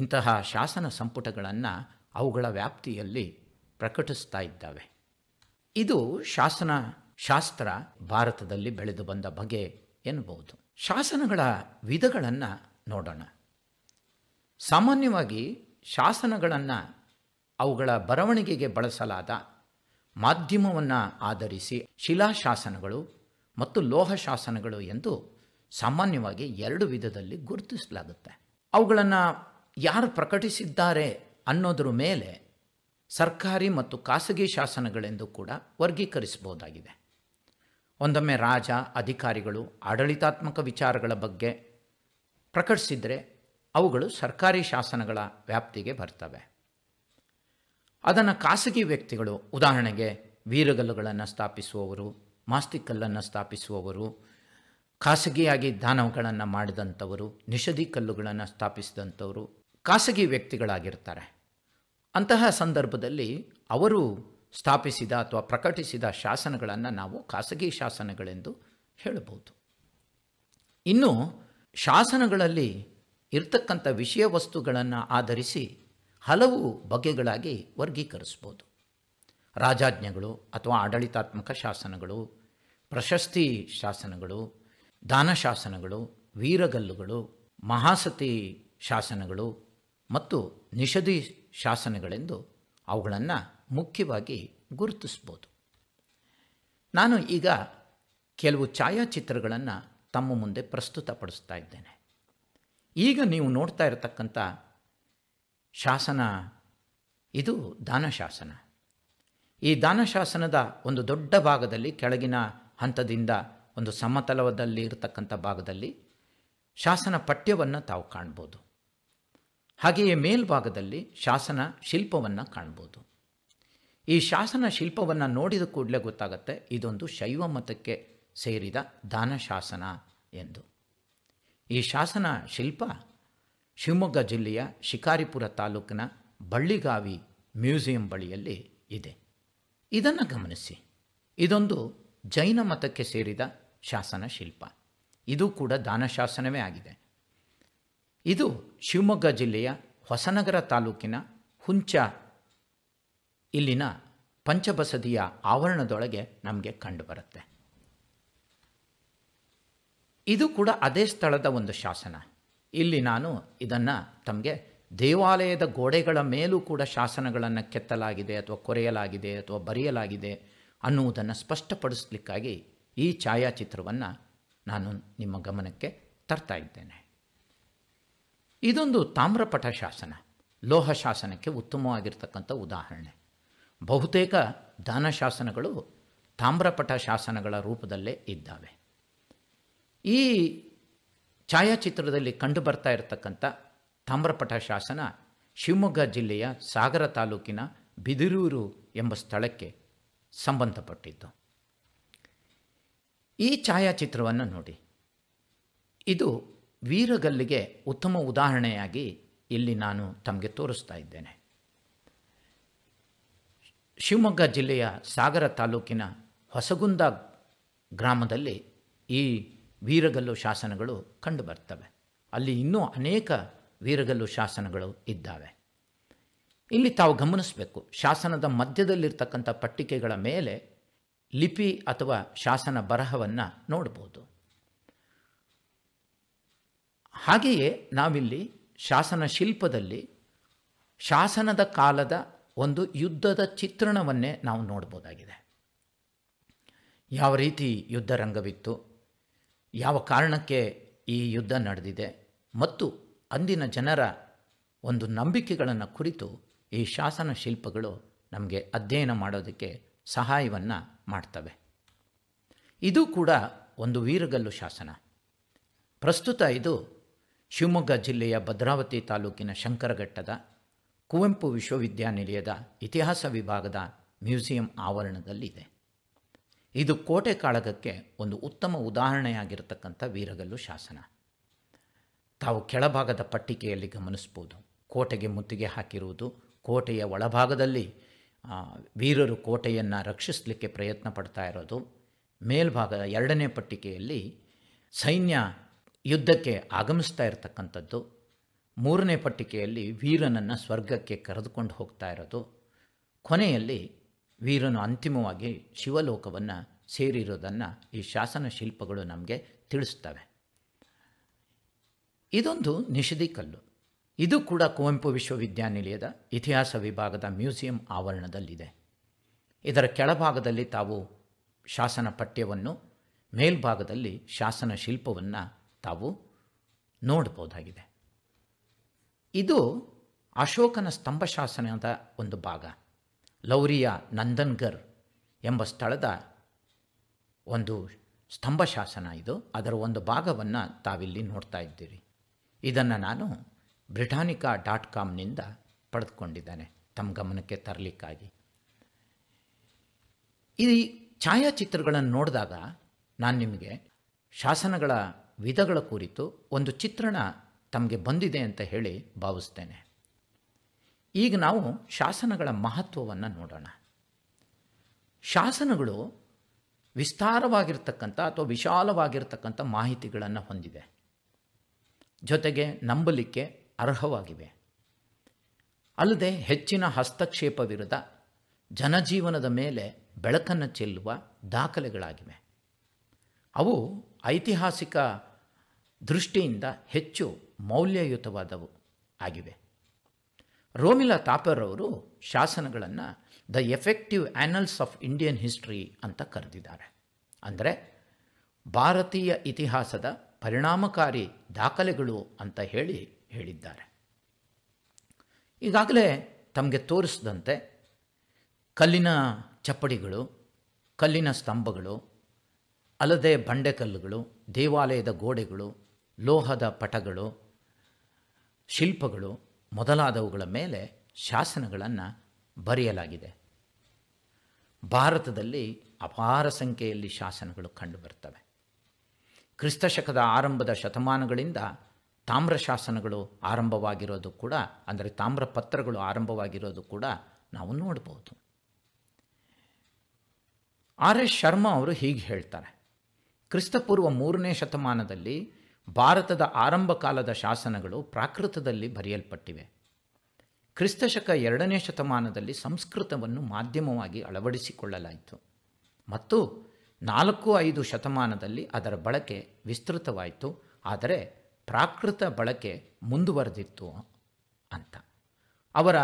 ಇಂತಹ ಶಾಸನ ಸಂಪುಟಗಳನ್ನು ಅವುಗಳ ವ್ಯಾಪ್ತಿಯಲ್ಲಿ ಪ್ರಕಟಿಸ್ತಾ ಇದ್ದಾವೆ ಇದು ಶಾಸನ ಶಾಸ್ತ್ರ ಭಾರತದಲ್ಲಿ ಬೆಳೆದು ಬಂದ ಬಗೆ ಎನ್ನಬಹುದು ಶಾಸನಗಳ ವಿಧಗಳನ್ನು ನೋಡೋಣ ಸಾಮಾನ್ಯವಾಗಿ ಶಾಸನಗಳನ್ನು ಅವುಗಳ ಬರವಣಿಗೆಗೆ ಬಳಸಲಾದ ಮಾಧ್ಯಮವನ್ನು ಆಧರಿಸಿ ಶಿಲಾಶಾಸನಗಳು ಮತ್ತು ಲೋಹ ಶಾಸನಗಳು ಎಂದು ಸಾಮಾನ್ಯವಾಗಿ ಎರಡು ವಿಧದಲ್ಲಿ ಗುರುತಿಸಲಾಗುತ್ತೆ ಅವುಗಳನ್ನು ಯಾರು ಪ್ರಕಟಿಸಿದ್ದಾರೆ ಅನ್ನೋದ್ರ ಮೇಲೆ ಸರ್ಕಾರಿ ಮತ್ತು ಖಾಸಗಿ ಶಾಸನಗಳೆಂದು ಕೂಡ ವರ್ಗೀಕರಿಸಬಹುದಾಗಿದೆ ಒಂದೊಮ್ಮೆ ರಾಜ ಅಧಿಕಾರಿಗಳು ಆಡಳಿತಾತ್ಮಕ ವಿಚಾರಗಳ ಬಗ್ಗೆ ಪ್ರಕಟಿಸಿದರೆ ಅವುಗಳು ಸರ್ಕಾರಿ ಶಾಸನಗಳ ವ್ಯಾಪ್ತಿಗೆ ಬರ್ತವೆ ಅದನ್ನು ಖಾಸಗಿ ವ್ಯಕ್ತಿಗಳು ಉದಾಹರಣೆಗೆ ವೀರಗಲ್ಲುಗಳನ್ನು ಸ್ಥಾಪಿಸುವವರು ಮಾಸ್ತಿಕಲ್ಲನ್ನು ಸ್ಥಾಪಿಸುವವರು ಖಾಸಗಿಯಾಗಿ ದಾನಗಳನ್ನು ಮಾಡಿದಂಥವರು ನಿಷಧಿ ಕಲ್ಲುಗಳನ್ನು ಸ್ಥಾಪಿಸಿದಂಥವರು ಖಾಸಗಿ ವ್ಯಕ್ತಿಗಳಾಗಿರ್ತಾರೆ ಅಂತಹ ಸಂದರ್ಭದಲ್ಲಿ ಅವರು ಸ್ಥಾಪಿಸಿದ ಅಥವಾ ಪ್ರಕಟಿಸಿದ ಶಾಸನಗಳನ್ನು ನಾವು ಖಾಸಗಿ ಶಾಸನಗಳೆಂದು ಹೇಳಬಹುದು ಇನ್ನು ಶಾಸನಗಳಲ್ಲಿ ಇರತಕ್ಕಂಥ ವಿಷಯ ವಸ್ತುಗಳನ್ನು ಆಧರಿಸಿ ಹಲವು ಬಗೆಗಳಾಗಿ ವರ್ಗೀಕರಿಸ್ಬೋದು ರಾಜಾಜ್ಞೆಗಳು ಅಥವಾ ಆಡಳಿತಾತ್ಮಕ ಶಾಸನಗಳು ಪ್ರಶಸ್ತಿ ಶಾಸನಗಳು ದಾನ ಶಾಸನಗಳು ವೀರಗಲ್ಲುಗಳು ಮಹಾಸತಿ ಶಾಸನಗಳು ಮತ್ತು ನಿಷಧಿ ಶಾಸನಗಳೆಂದು ಅವುಗಳನ್ನು ಮುಖ್ಯವಾಗಿ ಗುರುತಿಸ್ಬೋದು ನಾನು ಈಗ ಕೆಲವು ಛಾಯಾಚಿತ್ರಗಳನ್ನು ತಮ್ಮ ಮುಂದೆ ಪ್ರಸ್ತುತಪಡಿಸ್ತಾ ಇದ್ದೇನೆ ಈಗ ನೀವು ನೋಡ್ತಾ ಇರತಕ್ಕಂಥ ಶಾಸನ ಇದು ದಾನಶಾಸನ ಈ ದಾನಶಾಸನದ ಒಂದು ದೊಡ್ಡ ಭಾಗದಲ್ಲಿ ಕೆಳಗಿನ ಹಂತದಿಂದ ಒಂದು ಸಮತಲವದಲ್ಲಿ ಇರತಕ್ಕಂಥ ಭಾಗದಲ್ಲಿ ಶಾಸನ ಪಠ್ಯವನ್ನು ತಾವು ಕಾಣ್ಬೋದು ಹಾಗೆಯೇ ಮೇಲ್ಭಾಗದಲ್ಲಿ ಶಾಸನ ಶಿಲ್ಪವನ್ನು ಕಾಣ್ಬೋದು ಈ ಶಾಸನ ಶಿಲ್ಪವನ್ನು ನೋಡಿದ ಕೂಡಲೇ ಗೊತ್ತಾಗತ್ತೆ ಇದೊಂದು ಶೈವ ಮತಕ್ಕೆ ಸೇರಿದ ದಾನಶಾಸನ ಎಂದು ಈ ಶಾಸನ ಶಿಲ್ಪ ಶಿವಮೊಗ್ಗ ಜಿಲ್ಲೆಯ ಶಿಕಾರಿಪುರ ತಾಲೂಕಿನ ಬಳ್ಳಿಗಾವಿ ಮ್ಯೂಸಿಯಂ ಬಳಿಯಲ್ಲಿ ಇದೆ ಇದನ್ನು ಗಮನಿಸಿ ಇದೊಂದು ಜೈನ ಮತಕ್ಕೆ ಸೇರಿದ ಶಾಸನ ಶಿಲ್ಪ ಇದು ಕೂಡ ದಾನಶಾಸನವೇ ಆಗಿದೆ ಇದು ಶಿವಮೊಗ್ಗ ಜಿಲ್ಲೆಯ ಹೊಸನಗರ ತಾಲೂಕಿನ ಹುಂಚ ಇಲ್ಲಿನ ಪಂಚಬಸದಿಯ ಆವರಣದೊಳಗೆ ನಮಗೆ ಕಂಡುಬರುತ್ತೆ ಇದು ಕೂಡ ಅದೇ ಸ್ಥಳದ ಒಂದು ಶಾಸನ ಇಲ್ಲಿ ನಾನು ಇದನ್ನು ತಮಗೆ ದೇವಾಲಯದ ಗೋಡೆಗಳ ಮೇಲೂ ಕೂಡ ಶಾಸನಗಳನ್ನು ಕೆತ್ತಲಾಗಿದೆ ಅಥವಾ ಕೊರೆಯಲಾಗಿದೆ ಅಥವಾ ಬರೆಯಲಾಗಿದೆ ಅನ್ನುವುದನ್ನು ಸ್ಪಷ್ಟಪಡಿಸಲಿಕ್ಕಾಗಿ ಈ ಛಾಯಾಚಿತ್ರವನ್ನು ನಾನು ನಿಮ್ಮ ಗಮನಕ್ಕೆ ತರ್ತಾ ಇದ್ದೇನೆ ಇದೊಂದು ತಾಮ್ರಪಟ ಶಾಸನ ಲೋಹ ಶಾಸನಕ್ಕೆ ಉತ್ತಮವಾಗಿರ್ತಕ್ಕಂಥ ಉದಾಹರಣೆ ಬಹುತೇಕ ದಾನ ಶಾಸನಗಳು ತಾಮ್ರಪಟ ಶಾಸನಗಳ ರೂಪದಲ್ಲೇ ಇದ್ದಾವೆ ಈ ಛಾಯಾಚಿತ್ರದಲ್ಲಿ ಕಂಡು ಬರ್ತಾ ಇರತಕ್ಕಂಥ ತಾಮ್ರಪಟ ಶಾಸನ ಶಿವಮೊಗ್ಗ ಜಿಲ್ಲೆಯ ಸಾಗರ ತಾಲೂಕಿನ ಬಿದಿರೂರು ಎಂಬ ಸ್ಥಳಕ್ಕೆ ಸಂಬಂಧಪಟ್ಟಿದ್ದು ಈ ಛಾಯಾಚಿತ್ರವನ್ನು ನೋಡಿ ಇದು ವೀರಗಲ್ಲಿಗೆ ಉತ್ತಮ ಉದಾಹರಣೆಯಾಗಿ ಇಲ್ಲಿ ನಾನು ತಮಗೆ ತೋರಿಸ್ತಾ ಇದ್ದೇನೆ ಶಿವಮೊಗ್ಗ ಜಿಲ್ಲೆಯ ಸಾಗರ ತಾಲೂಕಿನ ಹೊಸಗುಂದ ಗ್ರಾಮದಲ್ಲಿ ಈ ವೀರಗಲ್ಲು ಶಾಸನಗಳು ಕಂಡುಬರ್ತವೆ ಅಲ್ಲಿ ಇನ್ನೂ ಅನೇಕ ವೀರಗಲ್ಲು ಶಾಸನಗಳು ಇದ್ದಾವೆ ಇಲ್ಲಿ ತಾವು ಗಮನಿಸಬೇಕು ಶಾಸನದ ಮಧ್ಯದಲ್ಲಿರ್ತಕ್ಕಂಥ ಪಟ್ಟಿಕೆಗಳ ಮೇಲೆ ಲಿಪಿ ಅಥವಾ ಶಾಸನ ಬರಹವನ್ನು ನೋಡ್ಬೋದು ಹಾಗೆಯೇ ನಾವಿಲ್ಲಿ ಶಾಸನ ಶಿಲ್ಪದಲ್ಲಿ ಶಾಸನದ ಕಾಲದ ಒಂದು ಯುದ್ಧದ ಚಿತ್ರಣವನ್ನೇ ನಾವು ನೋಡ್ಬೋದಾಗಿದೆ ಯಾವ ರೀತಿ ಯುದ್ಧರಂಗವಿತ್ತು ಯಾವ ಕಾರಣಕ್ಕೆ ಈ ಯುದ್ಧ ನಡೆದಿದೆ ಮತ್ತು ಅಂದಿನ ಜನರ ಒಂದು ನಂಬಿಕೆಗಳನ್ನು ಕುರಿತು ಈ ಶಾಸನ ಶಿಲ್ಪಗಳು ನಮಗೆ ಅಧ್ಯಯನ ಮಾಡೋದಕ್ಕೆ ಸಹಾಯವನ್ನು ಮಾಡ್ತವೆ ಇದು ಕೂಡ ಒಂದು ವೀರಗಲ್ಲು ಶಾಸನ ಪ್ರಸ್ತುತ ಇದು ಶಿವಮೊಗ್ಗ ಜಿಲ್ಲೆಯ ಭದ್ರಾವತಿ ತಾಲೂಕಿನ ಶಂಕರಘಟ್ಟದ ಕುವೆಂಪು ವಿಶ್ವವಿದ್ಯಾನಿಲಯದ ಇತಿಹಾಸ ವಿಭಾಗದ ಮ್ಯೂಸಿಯಂ ಆವರಣದಲ್ಲಿದೆ ಇದು ಕೋಟೆ ಕಾಳಗಕ್ಕೆ ಒಂದು ಉತ್ತಮ ಉದಾಹರಣೆಯಾಗಿರತಕ್ಕಂಥ ವೀರಗಲ್ಲು ಶಾಸನ ತಾವು ಕೆಳಭಾಗದ ಪಟ್ಟಿಕೆಯಲ್ಲಿ ಗಮನಿಸ್ಬೋದು ಕೋಟೆಗೆ ಮುತ್ತಿಗೆ ಹಾಕಿರುವುದು ಕೋಟೆಯ ಒಳಭಾಗದಲ್ಲಿ ವೀರರು ಕೋಟೆಯನ್ನು ರಕ್ಷಿಸಲಿಕ್ಕೆ ಪ್ರಯತ್ನ ಪಡ್ತಾ ಇರೋದು ಮೇಲ್ಭಾಗದ ಎರಡನೇ ಪಟ್ಟಿಕೆಯಲ್ಲಿ ಸೈನ್ಯ ಯುದ್ಧಕ್ಕೆ ಆಗಮಿಸ್ತಾ ಇರತಕ್ಕಂಥದ್ದು ಮೂರನೇ ಪಟ್ಟಿಕೆಯಲ್ಲಿ ವೀರನನ್ನು ಸ್ವರ್ಗಕ್ಕೆ ಕರೆದುಕೊಂಡು ಹೋಗ್ತಾ ಇರೋದು ಕೊನೆಯಲ್ಲಿ ವೀರನು ಅಂತಿಮವಾಗಿ ಶಿವಲೋಕವನ್ನು ಸೇರಿರೋದನ್ನು ಈ ಶಾಸನ ಶಿಲ್ಪಗಳು ನಮಗೆ ತಿಳಿಸ್ತವೆ ಇದೊಂದು ನಿಷಧಿ ಕಲ್ಲು ಇದು ಕೂಡ ಕುವೆಂಪು ವಿಶ್ವವಿದ್ಯಾನಿಲಯದ ಇತಿಹಾಸ ವಿಭಾಗದ ಮ್ಯೂಸಿಯಂ ಆವರಣದಲ್ಲಿದೆ ಇದರ ಕೆಳಭಾಗದಲ್ಲಿ ತಾವು ಶಾಸನ ಪಠ್ಯವನ್ನು ಮೇಲ್ಭಾಗದಲ್ಲಿ ಶಾಸನ ಶಿಲ್ಪವನ್ನು ತಾವು ನೋಡ್ಬೋದಾಗಿದೆ ಇದು ಅಶೋಕನ ಸ್ತಂಭ ಶಾಸನದ ಒಂದು ಭಾಗ ಲೌರಿಯ ನಂದನ್ಗರ್ ಎಂಬ ಸ್ಥಳದ ಒಂದು ಸ್ತಂಭ ಶಾಸನ ಇದು ಅದರ ಒಂದು ಭಾಗವನ್ನು ತಾವಿಲ್ಲಿ ನೋಡ್ತಾ ಇದ್ದೀರಿ ಇದನ್ನು ನಾನು ಬ್ರಿಟಾನಿಕಾ ಡಾಟ್ ಕಾಮ್ನಿಂದ ಪಡೆದುಕೊಂಡಿದ್ದೇನೆ ತಮ್ಮ ಗಮನಕ್ಕೆ ತರಲಿಕ್ಕಾಗಿ ಈ ಛಾಯಾಚಿತ್ರಗಳನ್ನು ನೋಡಿದಾಗ ನಾನು ನಿಮಗೆ ಶಾಸನಗಳ ವಿಧಗಳ ಕುರಿತು ಒಂದು ಚಿತ್ರಣ ತಮಗೆ ಬಂದಿದೆ ಅಂತ ಹೇಳಿ ಭಾವಿಸ್ತೇನೆ ಈಗ ನಾವು ಶಾಸನಗಳ ಮಹತ್ವವನ್ನು ನೋಡೋಣ ಶಾಸನಗಳು ವಿಸ್ತಾರವಾಗಿರ್ತಕ್ಕಂಥ ಅಥವಾ ವಿಶಾಲವಾಗಿರ್ತಕ್ಕಂಥ ಮಾಹಿತಿಗಳನ್ನು ಹೊಂದಿವೆ ಜೊತೆಗೆ ನಂಬಲಿಕ್ಕೆ ಅರ್ಹವಾಗಿವೆ ಅಲ್ಲದೆ ಹೆಚ್ಚಿನ ಹಸ್ತಕ್ಷೇಪವಿರದ ಜನಜೀವನದ ಮೇಲೆ ಬೆಳಕನ್ನು ಚೆಲ್ಲುವ ದಾಖಲೆಗಳಾಗಿವೆ ಅವು ಐತಿಹಾಸಿಕ ದೃಷ್ಟಿಯಿಂದ ಹೆಚ್ಚು ಮೌಲ್ಯಯುತವಾದವು ಆಗಿವೆ ರೋಮಿಲಾ ತಾಪರ್ ಅವರು ಶಾಸನಗಳನ್ನು the effective annals of Indian history ಅಂತ ಕರೆದಿದ್ದಾರೆ ಅಂದರೆ ಭಾರತೀಯ ಇತಿಹಾಸದ ಪರಿಣಾಮಕಾರಿ ದಾಖಲೆಗಳು ಅಂತ ಹೇಳಿ ಹೇಳಿದ್ದಾರೆ ಈಗಾಗಲೇ ತಮಗೆ ತೋರಿಸಿದಂತೆ ಕಲ್ಲಿನ ಚಪ್ಪಡಿಗಳು ಕಲ್ಲಿನ ಸ್ತಂಭಗಳು ಅಲ್ಲದೆ ಬಂಡೆಕಲ್ಲುಗಳು ದೇವಾಲಯದ ಗೋಡೆಗಳು ಲೋಹದ ಪಟಗಳು ಶಿಲ್ಪಗಳು ಮೊದಲಾದವುಗಳ ಮೇಲೆ ಶಾಸನಗಳನ್ನು ಬರೆಯಲಾಗಿದೆ ಭಾರತದಲ್ಲಿ ಅಪಾರ ಸಂಖ್ಯೆಯಲ್ಲಿ ಶಾಸನಗಳು ಕಂಡುಬರ್ತವೆ ಕ್ರಿಸ್ತಶಕದ ಆರಂಭದ ಶತಮಾನಗಳಿಂದ ತಾಮ್ರ ಶಾಸನಗಳು ಆರಂಭವಾಗಿರೋದು ಕೂಡ ಅಂದರೆ ತಾಮ್ರ ಪತ್ರಗಳು ಆರಂಭವಾಗಿರೋದು ಕೂಡ ನಾವು ನೋಡ್ಬೋದು ಆರ್ ಎಸ್ ಶರ್ಮಾ ಅವರು ಹೀಗೆ ಹೇಳ್ತಾರೆ ಕ್ರಿಸ್ತಪೂರ್ವ ಮೂರನೇ ಶತಮಾನದಲ್ಲಿ ಭಾರತದ ಆರಂಭ ಕಾಲದ ಶಾಸನಗಳು ಪ್ರಾಕೃತದಲ್ಲಿ ಬರೆಯಲ್ಪಟ್ಟಿವೆ ಕ್ರಿಸ್ತಶಕ ಎರಡನೇ ಶತಮಾನದಲ್ಲಿ ಸಂಸ್ಕೃತವನ್ನು ಮಾಧ್ಯಮವಾಗಿ ಅಳವಡಿಸಿಕೊಳ್ಳಲಾಯಿತು ಮತ್ತು ನಾಲ್ಕು ಐದು ಶತಮಾನದಲ್ಲಿ ಅದರ ಬಳಕೆ ವಿಸ್ತೃತವಾಯಿತು ಆದರೆ ಪ್ರಾಕೃತ ಬಳಕೆ ಮುಂದುವರೆದಿತ್ತು ಅಂತ ಅವರ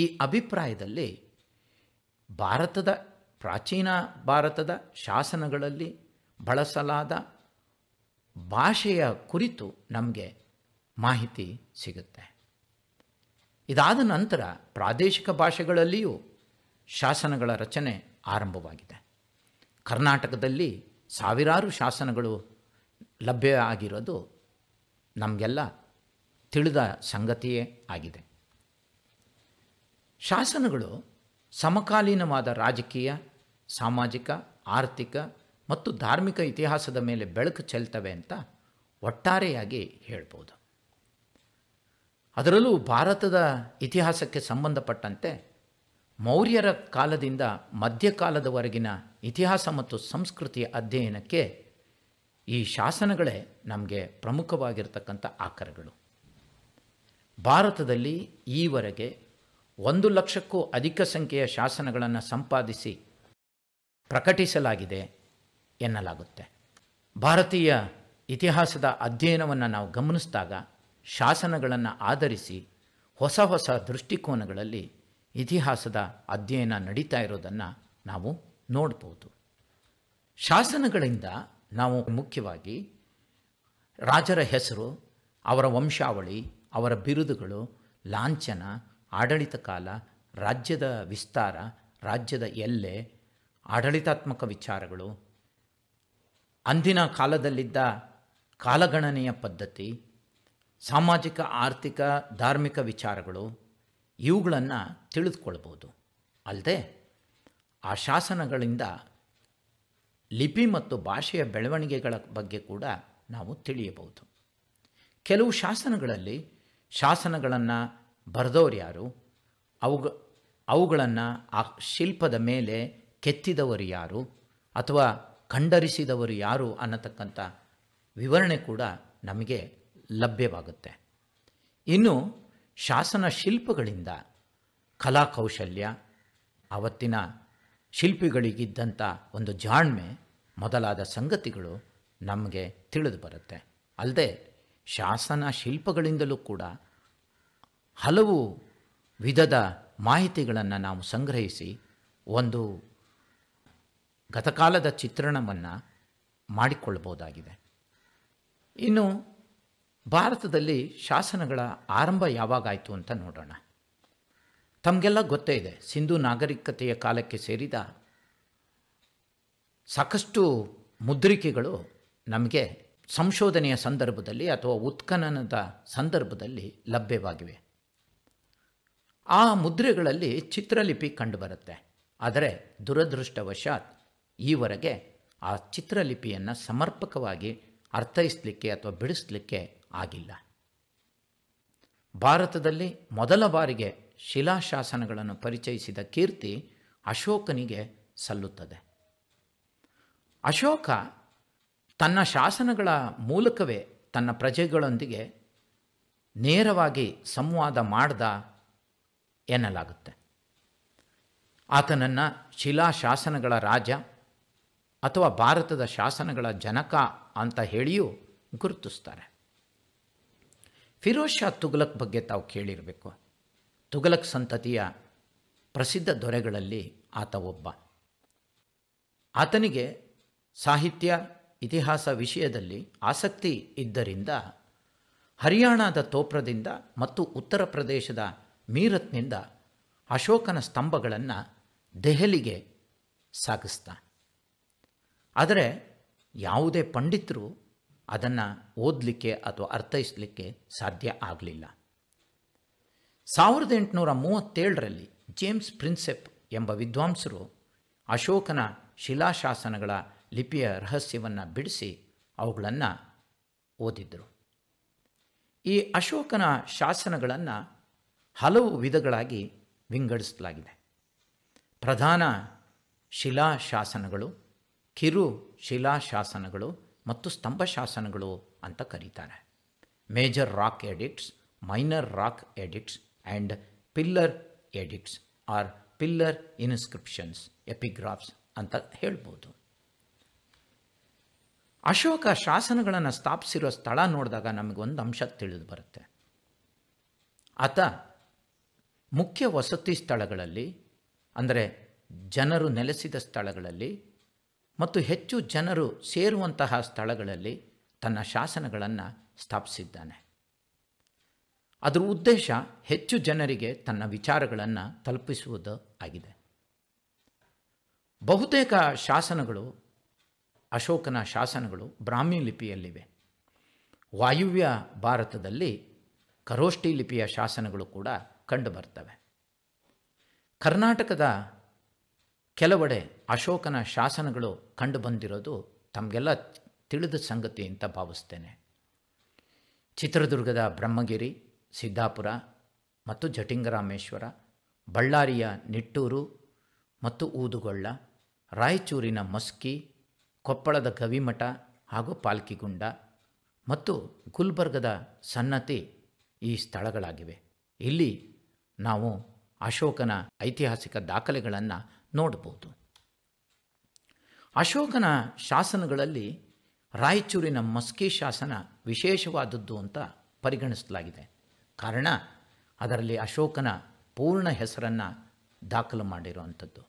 ಈ ಅಭಿಪ್ರಾಯದಲ್ಲಿ ಭಾರತದ ಪ್ರಾಚೀನ ಭಾರತದ ಶಾಸನಗಳಲ್ಲಿ ಬಳಸಲಾದ ಭಾಷೆಯ ಕುರಿತು ನಮಗೆ ಮಾಹಿತಿ ಸಿಗುತ್ತೆ ಇದಾದ ನಂತರ ಪ್ರಾದೇಶಿಕ ಭಾಷೆಗಳಲ್ಲಿಯೂ ಶಾಸನಗಳ ರಚನೆ ಆರಂಭವಾಗಿದೆ ಕರ್ನಾಟಕದಲ್ಲಿ ಸಾವಿರಾರು ಶಾಸನಗಳು ಲಭ್ಯ ಆಗಿರೋದು ನಮಗೆಲ್ಲ ತಿಳಿದ ಸಂಗತಿಯೇ ಆಗಿದೆ ಶಾಸನಗಳು ಸಮಕಾಲೀನವಾದ ರಾಜಕೀಯ ಸಾಮಾಜಿಕ ಆರ್ಥಿಕ ಮತ್ತು ಧಾರ್ಮಿಕ ಇತಿಹಾಸದ ಮೇಲೆ ಬೆಳಕು ಚೆಲ್ತವೆ ಅಂತ ಒಟ್ಟಾರೆಯಾಗಿ ಹೇಳ್ಬೋದು ಅದರಲ್ಲೂ ಭಾರತದ ಇತಿಹಾಸಕ್ಕೆ ಸಂಬಂಧಪಟ್ಟಂತೆ ಮೌರ್ಯರ ಕಾಲದಿಂದ ಮಧ್ಯಕಾಲದವರೆಗಿನ ಇತಿಹಾಸ ಮತ್ತು ಸಂಸ್ಕೃತಿಯ ಅಧ್ಯಯನಕ್ಕೆ ಈ ಶಾಸನಗಳೇ ನಮಗೆ ಪ್ರಮುಖವಾಗಿರ್ತಕ್ಕಂಥ ಆಕರಗಳು ಭಾರತದಲ್ಲಿ ಈವರೆಗೆ ಒಂದು ಲಕ್ಷಕ್ಕೂ ಅಧಿಕ ಸಂಖ್ಯೆಯ ಶಾಸನಗಳನ್ನು ಸಂಪಾದಿಸಿ ಪ್ರಕಟಿಸಲಾಗಿದೆ ಎನ್ನಲಾಗುತ್ತೆ ಭಾರತೀಯ ಇತಿಹಾಸದ ಅಧ್ಯಯನವನ್ನು ನಾವು ಗಮನಿಸಿದಾಗ ಶಾಸನಗಳನ್ನು ಆಧರಿಸಿ ಹೊಸ ಹೊಸ ದೃಷ್ಟಿಕೋನಗಳಲ್ಲಿ ಇತಿಹಾಸದ ಅಧ್ಯಯನ ನಡೀತಾ ಇರೋದನ್ನು ನಾವು ನೋಡ್ಬೋದು ಶಾಸನಗಳಿಂದ ನಾವು ಮುಖ್ಯವಾಗಿ ರಾಜರ ಹೆಸರು ಅವರ ವಂಶಾವಳಿ ಅವರ ಬಿರುದುಗಳು ಲಾಂಛನ ಆಡಳಿತ ಕಾಲ ರಾಜ್ಯದ ವಿಸ್ತಾರ ರಾಜ್ಯದ ಎಲ್ಲೆ ಆಡಳಿತಾತ್ಮಕ ವಿಚಾರಗಳು ಅಂದಿನ ಕಾಲದಲ್ಲಿದ್ದ ಕಾಲಗಣನೆಯ ಪದ್ಧತಿ ಸಾಮಾಜಿಕ ಆರ್ಥಿಕ ಧಾರ್ಮಿಕ ವಿಚಾರಗಳು ಇವುಗಳನ್ನು ತಿಳಿದುಕೊಳ್ಬೋದು ಅಲ್ಲದೆ ಆ ಶಾಸನಗಳಿಂದ ಲಿಪಿ ಮತ್ತು ಭಾಷೆಯ ಬೆಳವಣಿಗೆಗಳ ಬಗ್ಗೆ ಕೂಡ ನಾವು ತಿಳಿಯಬಹುದು ಕೆಲವು ಶಾಸನಗಳಲ್ಲಿ ಶಾಸನಗಳನ್ನು ಬರೆದವರು ಯಾರು ಅವು ಅವುಗಳನ್ನು ಆ ಶಿಲ್ಪದ ಮೇಲೆ ಕೆತ್ತಿದವರು ಯಾರು ಅಥವಾ ಕಂಡರಿಸಿದವರು ಯಾರು ಅನ್ನತಕ್ಕಂಥ ವಿವರಣೆ ಕೂಡ ನಮಗೆ ಲಭ್ಯವಾಗುತ್ತೆ ಇನ್ನು ಶಾಸನ ಶಿಲ್ಪಗಳಿಂದ ಕಲಾಕೌಶಲ್ಯ ಅವತ್ತಿನ ಶಿಲ್ಪಿಗಳಿಗಿದ್ದಂಥ ಒಂದು ಜಾಣ್ಮೆ ಮೊದಲಾದ ಸಂಗತಿಗಳು ನಮಗೆ ತಿಳಿದು ಬರುತ್ತೆ ಅಲ್ಲದೆ ಶಾಸನ ಶಿಲ್ಪಗಳಿಂದಲೂ ಕೂಡ ಹಲವು ವಿಧದ ಮಾಹಿತಿಗಳನ್ನು ನಾವು ಸಂಗ್ರಹಿಸಿ ಒಂದು ಗತಕಾಲದ ಚಿತ್ರಣವನ್ನು ಮಾಡಿಕೊಳ್ಳಬಹುದಾಗಿದೆ ಇನ್ನು ಭಾರತದಲ್ಲಿ ಶಾಸನಗಳ ಆರಂಭ ಯಾವಾಗಾಯಿತು ಅಂತ ನೋಡೋಣ ತಮಗೆಲ್ಲ ಗೊತ್ತೇ ಇದೆ ಸಿಂಧು ನಾಗರಿಕತೆಯ ಕಾಲಕ್ಕೆ ಸೇರಿದ ಸಾಕಷ್ಟು ಮುದ್ರಿಕೆಗಳು ನಮಗೆ ಸಂಶೋಧನೆಯ ಸಂದರ್ಭದಲ್ಲಿ ಅಥವಾ ಉತ್ಖನನದ ಸಂದರ್ಭದಲ್ಲಿ ಲಭ್ಯವಾಗಿವೆ ಆ ಮುದ್ರೆಗಳಲ್ಲಿ ಚಿತ್ರಲಿಪಿ ಕಂಡುಬರುತ್ತೆ ಆದರೆ ದುರದೃಷ್ಟವಶಾತ್ ಈವರೆಗೆ ಆ ಚಿತ್ರಲಿಪಿಯನ್ನು ಸಮರ್ಪಕವಾಗಿ ಅರ್ಥೈಸಲಿಕ್ಕೆ ಅಥವಾ ಬಿಡಿಸಲಿಕ್ಕೆ ಆಗಿಲ್ಲ ಭಾರತದಲ್ಲಿ ಮೊದಲ ಬಾರಿಗೆ ಶಿಲಾಶಾಸನಗಳನ್ನು ಪರಿಚಯಿಸಿದ ಕೀರ್ತಿ ಅಶೋಕನಿಗೆ ಸಲ್ಲುತ್ತದೆ ಅಶೋಕ ತನ್ನ ಶಾಸನಗಳ ಮೂಲಕವೇ ತನ್ನ ಪ್ರಜೆಗಳೊಂದಿಗೆ ನೇರವಾಗಿ ಸಂವಾದ ಮಾಡ್ದ ಎನ್ನಲಾಗುತ್ತೆ ಆತನನ್ನು ಶಿಲಾಶಾಸನಗಳ ರಾಜ ಅಥವಾ ಭಾರತದ ಶಾಸನಗಳ ಜನಕ ಅಂತ ಹೇಳಿಯೂ ಗುರುತಿಸ್ತಾರೆ ಫಿರೋಜ್ ಶಾ ತುಘಲಕ್ ಬಗ್ಗೆ ತಾವು ಕೇಳಿರಬೇಕು ತುಗಲಕ್ ಸಂತತಿಯ ಪ್ರಸಿದ್ಧ ದೊರೆಗಳಲ್ಲಿ ಆತ ಒಬ್ಬ ಆತನಿಗೆ ಸಾಹಿತ್ಯ ಇತಿಹಾಸ ವಿಷಯದಲ್ಲಿ ಆಸಕ್ತಿ ಇದ್ದರಿಂದ ಹರಿಯಾಣದ ತೋಪ್ರದಿಂದ ಮತ್ತು ಉತ್ತರ ಪ್ರದೇಶದ ಮೀರತ್ನಿಂದ ಅಶೋಕನ ಸ್ತಂಭಗಳನ್ನು ದೆಹಲಿಗೆ ಸಾಗಿಸ್ತಾನೆ ಆದರೆ ಯಾವುದೇ ಪಂಡಿತರು ಅದನ್ನು ಓದಲಿಕ್ಕೆ ಅಥವಾ ಅರ್ಥೈಸಲಿಕ್ಕೆ ಸಾಧ್ಯ ಆಗಲಿಲ್ಲ ಸಾವಿರದ ಎಂಟುನೂರ ಮೂವತ್ತೇಳರಲ್ಲಿ ಜೇಮ್ಸ್ ಪ್ರಿನ್ಸೆಪ್ ಎಂಬ ವಿದ್ವಾಂಸರು ಅಶೋಕನ ಶಿಲಾಶಾಸನಗಳ ಲಿಪಿಯ ರಹಸ್ಯವನ್ನು ಬಿಡಿಸಿ ಅವುಗಳನ್ನು ಓದಿದ್ದರು ಈ ಅಶೋಕನ ಶಾಸನಗಳನ್ನು ಹಲವು ವಿಧಗಳಾಗಿ ವಿಂಗಡಿಸಲಾಗಿದೆ ಪ್ರಧಾನ ಶಿಲಾಶಾಸನಗಳು ಕಿರು ಶಿಲಾಶಾಸನಗಳು ಮತ್ತು ಸ್ತಂಭ ಶಾಸನಗಳು ಅಂತ ಕರೀತಾರೆ major rock edicts minor rock edicts and pillar edicts or pillar inscriptions epigraphs ಅಂತ ಹೇಳ್ಬೋದು ಅಶೋಕ ಶಾಸನಗಳನ್ನು ಸ್ಥಾಪಿಸಿರೋ ಸ್ಥಳ ನೋಡಿದಾಗ ನಮಗೊಂದು ಅಂಶ ತಿಳಿದು ಬರುತ್ತೆ ಆತ ಮುಖ್ಯ ವಸತಿ ಸ್ಥಳಗಳಲ್ಲಿ ಅಂದರೆ ಜನರು ನೆಲೆಸಿದ ಸ್ಥಳಗಳಲ್ಲಿ ಮತ್ತು ಹೆಚ್ಚು ಜನರು ಸೇರುವಂತಹ ಸ್ಥಳಗಳಲ್ಲಿ ತನ್ನ ಶಾಸನಗಳನ್ನು ಸ್ಥಾಪಿಸಿದ್ದಾನೆ ಅದರ ಉದ್ದೇಶ ಹೆಚ್ಚು ಜನರಿಗೆ ತನ್ನ ವಿಚಾರಗಳನ್ನು ತಲುಪಿಸುವುದು ಆಗಿದೆ ಬಹುತೇಕ ಶಾಸನಗಳು ಅಶೋಕನ ಶಾಸನಗಳು ಬ್ರಾಹ್ಮಿ ಲಿಪಿಯಲ್ಲಿವೆ ವಾಯುವ್ಯ ಭಾರತದಲ್ಲಿ ಕರೋಷ್ಠಿ ಲಿಪಿಯ ಶಾಸನಗಳು ಕೂಡ ಕಂಡುಬರ್ತವೆ ಕರ್ನಾಟಕದ ಕೆಲವೆಡೆ ಅಶೋಕನ ಶಾಸನಗಳು ಕಂಡುಬಂದಿರೋದು ತಮಗೆಲ್ಲ ತಿಳಿದ ಸಂಗತಿ ಅಂತ ಭಾವಿಸ್ತೇನೆ ಚಿತ್ರದುರ್ಗದ ಬ್ರಹ್ಮಗಿರಿ ಸಿದ್ದಾಪುರ ಮತ್ತು ಜಟಿಂಗರಾಮೇಶ್ವರ ಬಳ್ಳಾರಿಯ ನಿಟ್ಟೂರು ಮತ್ತು ಊದುಗೊಳ್ಳ ರಾಯಚೂರಿನ ಮಸ್ಕಿ ಕೊಪ್ಪಳದ ಗವಿಮಠ ಹಾಗೂ ಪಾಲ್ಕಿಗುಂಡ ಮತ್ತು ಗುಲ್ಬರ್ಗದ ಸನ್ನತಿ ಈ ಸ್ಥಳಗಳಾಗಿವೆ ಇಲ್ಲಿ ನಾವು ಅಶೋಕನ ಐತಿಹಾಸಿಕ ದಾಖಲೆಗಳನ್ನು ನೋಡ್ಬೋದು ಅಶೋಕನ ಶಾಸನಗಳಲ್ಲಿ ರಾಯಚೂರಿನ ಮಸ್ಕಿ ಶಾಸನ ವಿಶೇಷವಾದದ್ದು ಅಂತ ಪರಿಗಣಿಸಲಾಗಿದೆ ಕಾರಣ ಅದರಲ್ಲಿ ಅಶೋಕನ ಪೂರ್ಣ ಹೆಸರನ್ನು ದಾಖಲು ಮಾಡಿರುವಂಥದ್ದು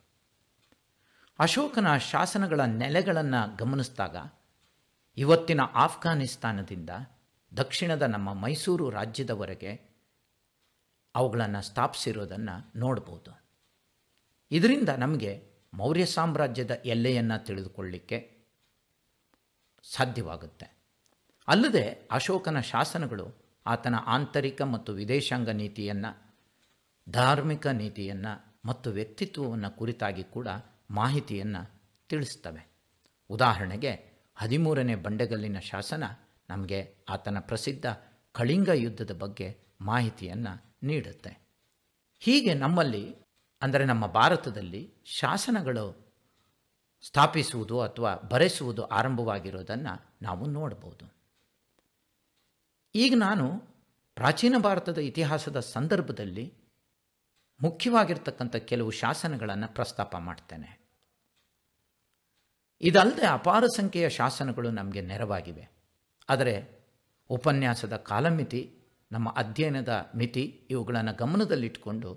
ಅಶೋಕನ ಶಾಸನಗಳ ನೆಲೆಗಳನ್ನು ಗಮನಿಸಿದಾಗ ಇವತ್ತಿನ ಆಫ್ಘಾನಿಸ್ತಾನದಿಂದ ದಕ್ಷಿಣದ ನಮ್ಮ ಮೈಸೂರು ರಾಜ್ಯದವರೆಗೆ ಅವುಗಳನ್ನು ಸ್ಥಾಪಿಸಿರೋದನ್ನು ನೋಡ್ಬೋದು ಇದರಿಂದ ನಮಗೆ ಮೌರ್ಯ ಸಾಮ್ರಾಜ್ಯದ ಎಲ್ಲೆಯನ್ನು ತಿಳಿದುಕೊಳ್ಳಲಿಕ್ಕೆ ಸಾಧ್ಯವಾಗುತ್ತೆ ಅಲ್ಲದೆ ಅಶೋಕನ ಶಾಸನಗಳು ಆತನ ಆಂತರಿಕ ಮತ್ತು ವಿದೇಶಾಂಗ ನೀತಿಯನ್ನು ಧಾರ್ಮಿಕ ನೀತಿಯನ್ನು ಮತ್ತು ವ್ಯಕ್ತಿತ್ವವನ್ನು ಕುರಿತಾಗಿ ಕೂಡ ಮಾಹಿತಿಯನ್ನು ತಿಳಿಸ್ತವೆ ಉದಾಹರಣೆಗೆ ಹದಿಮೂರನೇ ಬಂಡೆಗಲ್ಲಿನ ಶಾಸನ ನಮಗೆ ಆತನ ಪ್ರಸಿದ್ಧ ಕಳಿಂಗ ಯುದ್ಧದ ಬಗ್ಗೆ ಮಾಹಿತಿಯನ್ನು ನೀಡುತ್ತೆ ಹೀಗೆ ನಮ್ಮಲ್ಲಿ ಅಂದರೆ ನಮ್ಮ ಭಾರತದಲ್ಲಿ ಶಾಸನಗಳು ಸ್ಥಾಪಿಸುವುದು ಅಥವಾ ಬರೆಸುವುದು ಆರಂಭವಾಗಿರೋದನ್ನು ನಾವು ನೋಡಬಹುದು ಈಗ ನಾನು ಪ್ರಾಚೀನ ಭಾರತದ ಇತಿಹಾಸದ ಸಂದರ್ಭದಲ್ಲಿ ಮುಖ್ಯವಾಗಿರ್ತಕ್ಕಂಥ ಕೆಲವು ಶಾಸನಗಳನ್ನು ಪ್ರಸ್ತಾಪ ಮಾಡ್ತೇನೆ ಇದಲ್ಲದೆ ಅಪಾರ ಸಂಖ್ಯೆಯ ಶಾಸನಗಳು ನಮಗೆ ನೆರವಾಗಿವೆ ಆದರೆ ಉಪನ್ಯಾಸದ ಕಾಲಮಿತಿ ನಮ್ಮ ಅಧ್ಯಯನದ ಮಿತಿ ಇವುಗಳನ್ನು ಗಮನದಲ್ಲಿಟ್ಟುಕೊಂಡು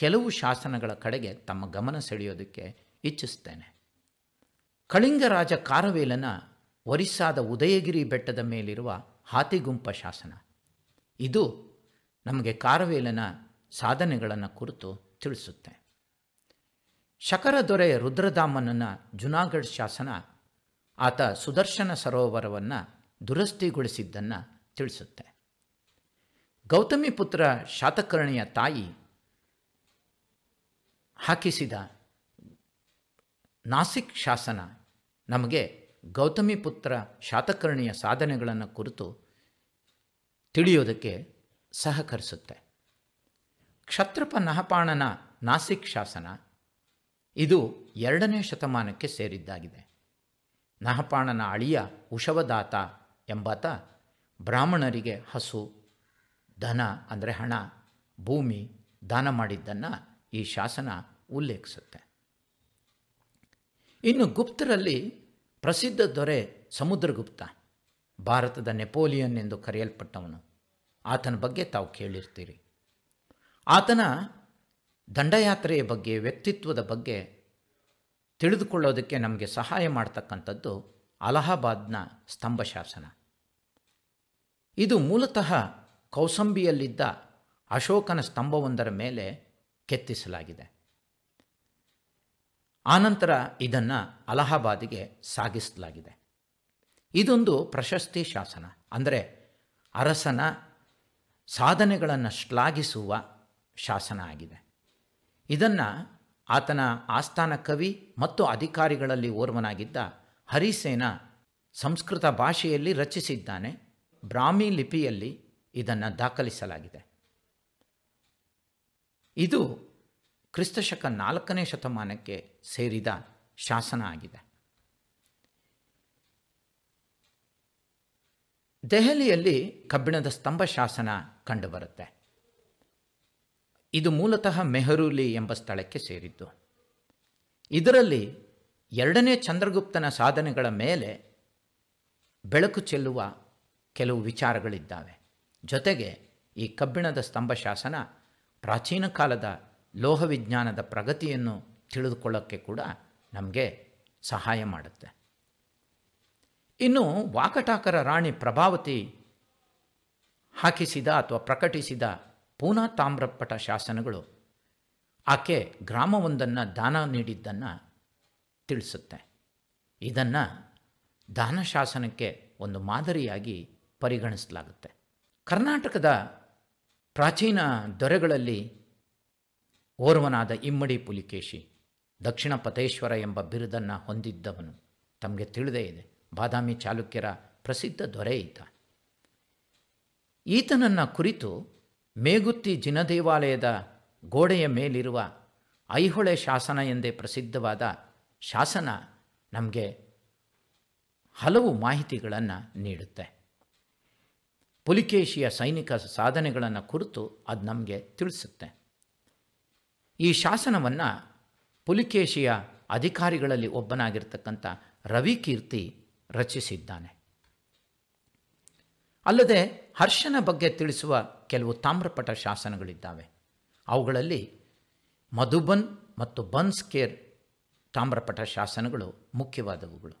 ಕೆಲವು ಶಾಸನಗಳ ಕಡೆಗೆ ತಮ್ಮ ಗಮನ ಸೆಳೆಯೋದಕ್ಕೆ ಇಚ್ಛಿಸ್ತೇನೆ ಕಳಿಂಗರಾಜ ಕಾರವೇಲನ ಒರಿಸ್ಸಾದ ಉದಯಗಿರಿ ಬೆಟ್ಟದ ಮೇಲಿರುವ ಹಾತಿಗುಂಪ ಶಾಸನ ಇದು ನಮಗೆ ಕಾರವೇಲನ ಸಾಧನೆಗಳನ್ನು ಕುರಿತು ತಿಳಿಸುತ್ತೆ ಶಕರ ದೊರೆ ರುದ್ರದಾಮನನ ಜುನಾಗಢ ಶಾಸನ ಆತ ಸುದರ್ಶನ ಸರೋವರವನ್ನು ದುರಸ್ತಿಗೊಳಿಸಿದ್ದನ್ನು ತಿಳಿಸುತ್ತೆ ಗೌತಮಿ ಪುತ್ರ ಶಾತಕರ್ಣಿಯ ತಾಯಿ ಹಾಕಿಸಿದ ನಾಸಿಕ್ ಶಾಸನ ನಮಗೆ ಗೌತಮಿ ಪುತ್ರ ಶಾತಕರ್ಣಿಯ ಸಾಧನೆಗಳನ್ನು ಕುರಿತು ತಿಳಿಯೋದಕ್ಕೆ ಸಹಕರಿಸುತ್ತೆ ಕ್ಷತ್ರಪ ನಹಪಾಣನ ನಾಸಿಕ್ ಶಾಸನ ಇದು ಎರಡನೇ ಶತಮಾನಕ್ಕೆ ಸೇರಿದ್ದಾಗಿದೆ ನಹಪಾಣನ ಅಳಿಯ ಉಷವದಾತ ಎಂಬಾತ ಬ್ರಾಹ್ಮಣರಿಗೆ ಹಸು ಧನ ಅಂದರೆ ಹಣ ಭೂಮಿ ದಾನ ಮಾಡಿದ್ದನ್ನು ಈ ಶಾಸನ ಉಲ್ಲೇಖಿಸುತ್ತೆ ಇನ್ನು ಗುಪ್ತರಲ್ಲಿ ಪ್ರಸಿದ್ಧ ದೊರೆ ಸಮುದ್ರಗುಪ್ತ ಭಾರತದ ನೆಪೋಲಿಯನ್ ಎಂದು ಕರೆಯಲ್ಪಟ್ಟವನು ಆತನ ಬಗ್ಗೆ ತಾವು ಕೇಳಿರ್ತೀರಿ ಆತನ ದಂಡಯಾತ್ರೆಯ ಬಗ್ಗೆ ವ್ಯಕ್ತಿತ್ವದ ಬಗ್ಗೆ ತಿಳಿದುಕೊಳ್ಳೋದಕ್ಕೆ ನಮಗೆ ಸಹಾಯ ಮಾಡ್ತಕ್ಕಂಥದ್ದು ಅಲಹಾಬಾದ್ನ ಸ್ತಂಭ ಶಾಸನ ಇದು ಮೂಲತಃ ಕೌಸಂಬಿಯಲ್ಲಿದ್ದ ಅಶೋಕನ ಸ್ತಂಭವೊಂದರ ಮೇಲೆ ಕೆತ್ತಿಸಲಾಗಿದೆ ಆನಂತರ ಇದನ್ನು ಅಲಹಾಬಾದಿಗೆ ಸಾಗಿಸಲಾಗಿದೆ ಇದೊಂದು ಪ್ರಶಸ್ತಿ ಶಾಸನ ಅಂದರೆ ಅರಸನ ಸಾಧನೆಗಳನ್ನು ಶ್ಲಾಘಿಸುವ ಶಾಸನ ಆಗಿದೆ ಇದನ್ನು ಆತನ ಆಸ್ಥಾನ ಕವಿ ಮತ್ತು ಅಧಿಕಾರಿಗಳಲ್ಲಿ ಓರ್ವನಾಗಿದ್ದ ಹರಿಸೇನ ಸಂಸ್ಕೃತ ಭಾಷೆಯಲ್ಲಿ ರಚಿಸಿದ್ದಾನೆ ಬ್ರಾಹ್ಮಿ ಲಿಪಿಯಲ್ಲಿ ಇದನ್ನು ದಾಖಲಿಸಲಾಗಿದೆ ಇದು ಕ್ರಿಸ್ತಶಕ ನಾಲ್ಕನೇ ಶತಮಾನಕ್ಕೆ ಸೇರಿದ ಶಾಸನ ಆಗಿದೆ ದೆಹಲಿಯಲ್ಲಿ ಕಬ್ಬಿಣದ ಸ್ತಂಭ ಶಾಸನ ಕಂಡುಬರುತ್ತೆ ಇದು ಮೂಲತಃ ಮೆಹರೂಲಿ ಎಂಬ ಸ್ಥಳಕ್ಕೆ ಸೇರಿದ್ದು ಇದರಲ್ಲಿ ಎರಡನೇ ಚಂದ್ರಗುಪ್ತನ ಸಾಧನೆಗಳ ಮೇಲೆ ಬೆಳಕು ಚೆಲ್ಲುವ ಕೆಲವು ವಿಚಾರಗಳಿದ್ದಾವೆ ಜೊತೆಗೆ ಈ ಕಬ್ಬಿಣದ ಸ್ತಂಭ ಶಾಸನ ಪ್ರಾಚೀನ ಕಾಲದ ಲೋಹವಿಜ್ಞಾನದ ಪ್ರಗತಿಯನ್ನು ತಿಳಿದುಕೊಳ್ಳೋಕ್ಕೆ ಕೂಡ ನಮಗೆ ಸಹಾಯ ಮಾಡುತ್ತೆ ಇನ್ನು ವಾಕಟಾಕರ ರಾಣಿ ಪ್ರಭಾವತಿ ಹಾಕಿಸಿದ ಅಥವಾ ಪ್ರಕಟಿಸಿದ ಪೂನಾ ತಾಮ್ರಪಟ ಶಾಸನಗಳು ಆಕೆ ಗ್ರಾಮವೊಂದನ್ನು ದಾನ ನೀಡಿದ್ದನ್ನು ತಿಳಿಸುತ್ತೆ ಇದನ್ನು ದಾನ ಶಾಸನಕ್ಕೆ ಒಂದು ಮಾದರಿಯಾಗಿ ಪರಿಗಣಿಸಲಾಗುತ್ತೆ ಕರ್ನಾಟಕದ ಪ್ರಾಚೀನ ದೊರೆಗಳಲ್ಲಿ ಓರ್ವನಾದ ಇಮ್ಮಡಿ ಪುಲಿಕೇಶಿ ದಕ್ಷಿಣ ಪತೇಶ್ವರ ಎಂಬ ಬಿರುದನ್ನು ಹೊಂದಿದ್ದವನು ತಮಗೆ ತಿಳಿದೇ ಇದೆ ಬಾದಾಮಿ ಚಾಲುಕ್ಯರ ಪ್ರಸಿದ್ಧ ದೊರೆ ಈತ ಈತನನ್ನು ಕುರಿತು ಮೇಗುತ್ತಿ ಜಿನದೇವಾಲಯದ ಗೋಡೆಯ ಮೇಲಿರುವ ಐಹೊಳೆ ಶಾಸನ ಎಂದೇ ಪ್ರಸಿದ್ಧವಾದ ಶಾಸನ ನಮಗೆ ಹಲವು ಮಾಹಿತಿಗಳನ್ನು ನೀಡುತ್ತೆ ಪುಲಿಕೇಶಿಯ ಸೈನಿಕ ಸಾಧನೆಗಳನ್ನು ಕುರಿತು ಅದು ನಮಗೆ ತಿಳಿಸುತ್ತೆ ಈ ಶಾಸನವನ್ನು ಪುಲಿಕೇಶಿಯ ಅಧಿಕಾರಿಗಳಲ್ಲಿ ಒಬ್ಬನಾಗಿರ್ತಕ್ಕಂಥ ರವಿಕೀರ್ತಿ ರಚಿಸಿದ್ದಾನೆ ಅಲ್ಲದೆ ಹರ್ಷನ ಬಗ್ಗೆ ತಿಳಿಸುವ ಕೆಲವು ತಾಮ್ರಪಟ ಶಾಸನಗಳಿದ್ದಾವೆ ಅವುಗಳಲ್ಲಿ ಮಧುಬನ್ ಮತ್ತು ಬನ್ಸ್ಕೇರ್ ತಾಮ್ರಪಟ ಶಾಸನಗಳು ಮುಖ್ಯವಾದವುಗಳು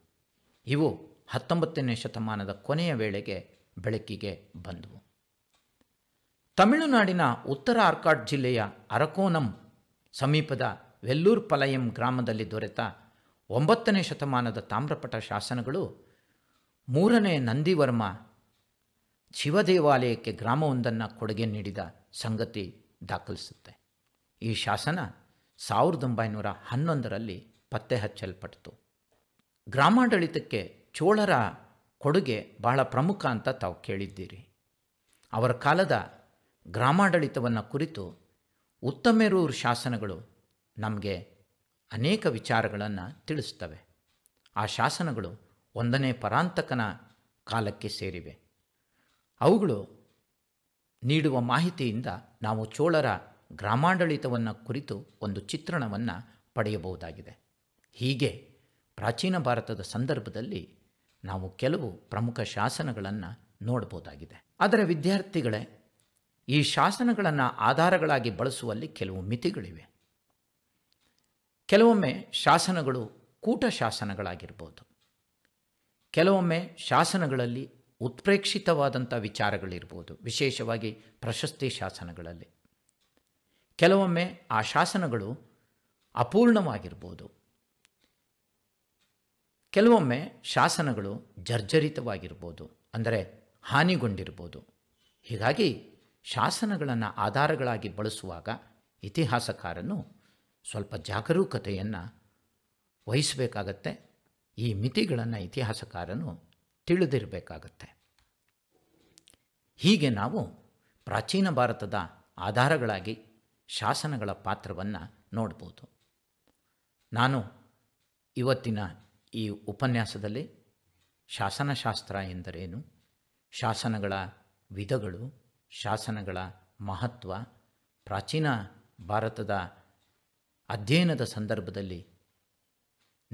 ಇವು ಹತ್ತೊಂಬತ್ತನೇ ಶತಮಾನದ ಕೊನೆಯ ವೇಳೆಗೆ ಬೆಳಕಿಗೆ ಬಂದವು ತಮಿಳುನಾಡಿನ ಉತ್ತರ ಆರ್ಕಾಡ್ ಜಿಲ್ಲೆಯ ಅರಕೋನಂ ಸಮೀಪದ ವೆಲ್ಲೂರ್ ಪಲಯಂ ಗ್ರಾಮದಲ್ಲಿ ದೊರೆತ ಒಂಬತ್ತನೇ ಶತಮಾನದ ತಾಮ್ರಪಟ ಶಾಸನಗಳು ಮೂರನೇ ನಂದಿವರ್ಮ ಶಿವದೇವಾಲಯಕ್ಕೆ ಗ್ರಾಮವೊಂದನ್ನು ಕೊಡುಗೆ ನೀಡಿದ ಸಂಗತಿ ದಾಖಲಿಸುತ್ತೆ ಈ ಶಾಸನ ಸಾವಿರದ ಒಂಬೈನೂರ ಹನ್ನೊಂದರಲ್ಲಿ ಪತ್ತೆ ಹಚ್ಚಲ್ಪಟ್ಟಿತು ಗ್ರಾಮಾಡಳಿತಕ್ಕೆ ಚೋಳರ ಕೊಡುಗೆ ಬಹಳ ಪ್ರಮುಖ ಅಂತ ತಾವು ಕೇಳಿದ್ದೀರಿ ಅವರ ಕಾಲದ ಗ್ರಾಮಾಡಳಿತವನ್ನು ಕುರಿತು ಉತ್ತಮೇರೂರು ಶಾಸನಗಳು ನಮಗೆ ಅನೇಕ ವಿಚಾರಗಳನ್ನು ತಿಳಿಸ್ತವೆ ಆ ಶಾಸನಗಳು ಒಂದನೇ ಪರಾಂತಕನ ಕಾಲಕ್ಕೆ ಸೇರಿವೆ ಅವುಗಳು ನೀಡುವ ಮಾಹಿತಿಯಿಂದ ನಾವು ಚೋಳರ ಗ್ರಾಮಾಡಳಿತವನ್ನು ಕುರಿತು ಒಂದು ಚಿತ್ರಣವನ್ನು ಪಡೆಯಬಹುದಾಗಿದೆ ಹೀಗೆ ಪ್ರಾಚೀನ ಭಾರತದ ಸಂದರ್ಭದಲ್ಲಿ ನಾವು ಕೆಲವು ಪ್ರಮುಖ ಶಾಸನಗಳನ್ನು ನೋಡಬಹುದಾಗಿದೆ ಆದರೆ ವಿದ್ಯಾರ್ಥಿಗಳೇ ಈ ಶಾಸನಗಳನ್ನು ಆಧಾರಗಳಾಗಿ ಬಳಸುವಲ್ಲಿ ಕೆಲವು ಮಿತಿಗಳಿವೆ ಕೆಲವೊಮ್ಮೆ ಶಾಸನಗಳು ಕೂಟ ಶಾಸನಗಳಾಗಿರ್ಬೋದು ಕೆಲವೊಮ್ಮೆ ಶಾಸನಗಳಲ್ಲಿ ಉತ್ಪ್ರೇಕ್ಷಿತವಾದಂಥ ವಿಚಾರಗಳಿರ್ಬೋದು ವಿಶೇಷವಾಗಿ ಪ್ರಶಸ್ತಿ ಶಾಸನಗಳಲ್ಲಿ ಕೆಲವೊಮ್ಮೆ ಆ ಶಾಸನಗಳು ಅಪೂರ್ಣವಾಗಿರ್ಬೋದು ಕೆಲವೊಮ್ಮೆ ಶಾಸನಗಳು ಜರ್ಜರಿತವಾಗಿರ್ಬೋದು ಅಂದರೆ ಹಾನಿಗೊಂಡಿರ್ಬೋದು ಹೀಗಾಗಿ ಶಾಸನಗಳನ್ನು ಆಧಾರಗಳಾಗಿ ಬಳಸುವಾಗ ಇತಿಹಾಸಕಾರನು ಸ್ವಲ್ಪ ಜಾಗರೂಕತೆಯನ್ನು ವಹಿಸಬೇಕಾಗತ್ತೆ ಈ ಮಿತಿಗಳನ್ನು ಇತಿಹಾಸಕಾರನು ತಿಳಿದಿರಬೇಕಾಗತ್ತೆ ಹೀಗೆ ನಾವು ಪ್ರಾಚೀನ ಭಾರತದ ಆಧಾರಗಳಾಗಿ ಶಾಸನಗಳ ಪಾತ್ರವನ್ನು ನೋಡ್ಬೋದು ನಾನು ಇವತ್ತಿನ ಈ ಉಪನ್ಯಾಸದಲ್ಲಿ ಶಾಸನಶಾಸ್ತ್ರ ಎಂದರೇನು ಶಾಸನಗಳ ವಿಧಗಳು ಶಾಸನಗಳ ಮಹತ್ವ ಪ್ರಾಚೀನ ಭಾರತದ ಅಧ್ಯಯನದ ಸಂದರ್ಭದಲ್ಲಿ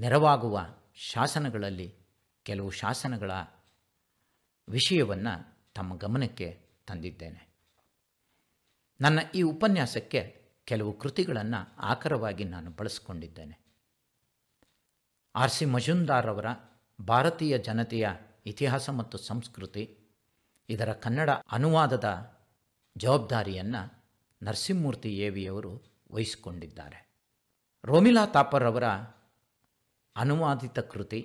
ನೆರವಾಗುವ ಶಾಸನಗಳಲ್ಲಿ ಕೆಲವು ಶಾಸನಗಳ ವಿಷಯವನ್ನು ತಮ್ಮ ಗಮನಕ್ಕೆ ತಂದಿದ್ದೇನೆ ನನ್ನ ಈ ಉಪನ್ಯಾಸಕ್ಕೆ ಕೆಲವು ಕೃತಿಗಳನ್ನು ಆಕರವಾಗಿ ನಾನು ಬಳಸಿಕೊಂಡಿದ್ದೇನೆ ಆರ್ ಸಿ ಮಜುಂದಾರ್ ಅವರ ಭಾರತೀಯ ಜನತೆಯ ಇತಿಹಾಸ ಮತ್ತು ಸಂಸ್ಕೃತಿ ಇದರ ಕನ್ನಡ ಅನುವಾದದ ಜವಾಬ್ದಾರಿಯನ್ನು ನರಸಿಂಹಮೂರ್ತಿ ವಿಯವರು ವಹಿಸಿಕೊಂಡಿದ್ದಾರೆ ರೋಮಿಲಾ ತಾಪರ್ ಅವರ ಅನುವಾದಿತ ಕೃತಿ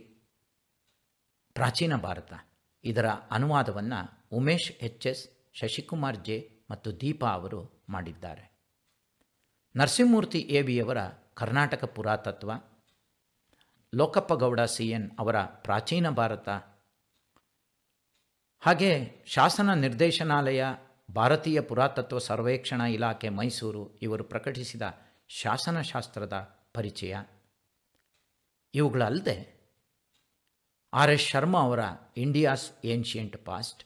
ಪ್ರಾಚೀನ ಭಾರತ ಇದರ ಅನುವಾದವನ್ನು Umesh H S Shashikumar J ಮತ್ತು ದೀಪಾ ಅವರು ಮಾಡಿದ್ದಾರೆ ನರಸಿಂಹಮೂರ್ತಿ ಎ ವಿಯವರ ಕರ್ನಾಟಕ ಪುರಾತತ್ವ ಲೋಕಪ್ಪಗೌಡ ಸಿ ಎನ್ ಅವರ ಪ್ರಾಚೀನ ಭಾರತ ಹಾಗೆ ಶಾಸನ ನಿರ್ದೇಶನಾಲಯ ಭಾರತೀಯ ಪುರಾತತ್ವ ಸರ್ವೇಕ್ಷಣಾ ಇಲಾಖೆ ಮೈಸೂರು ಇವರು ಪ್ರಕಟಿಸಿದ ಶಾಸನಶಾಸ್ತ್ರದ ಪರಿಚಯ ಇವುಗಳಲ್ಲದೆ ಆರ್ ಎಸ್ ಶರ್ಮಾ ಅವರ India's ancient past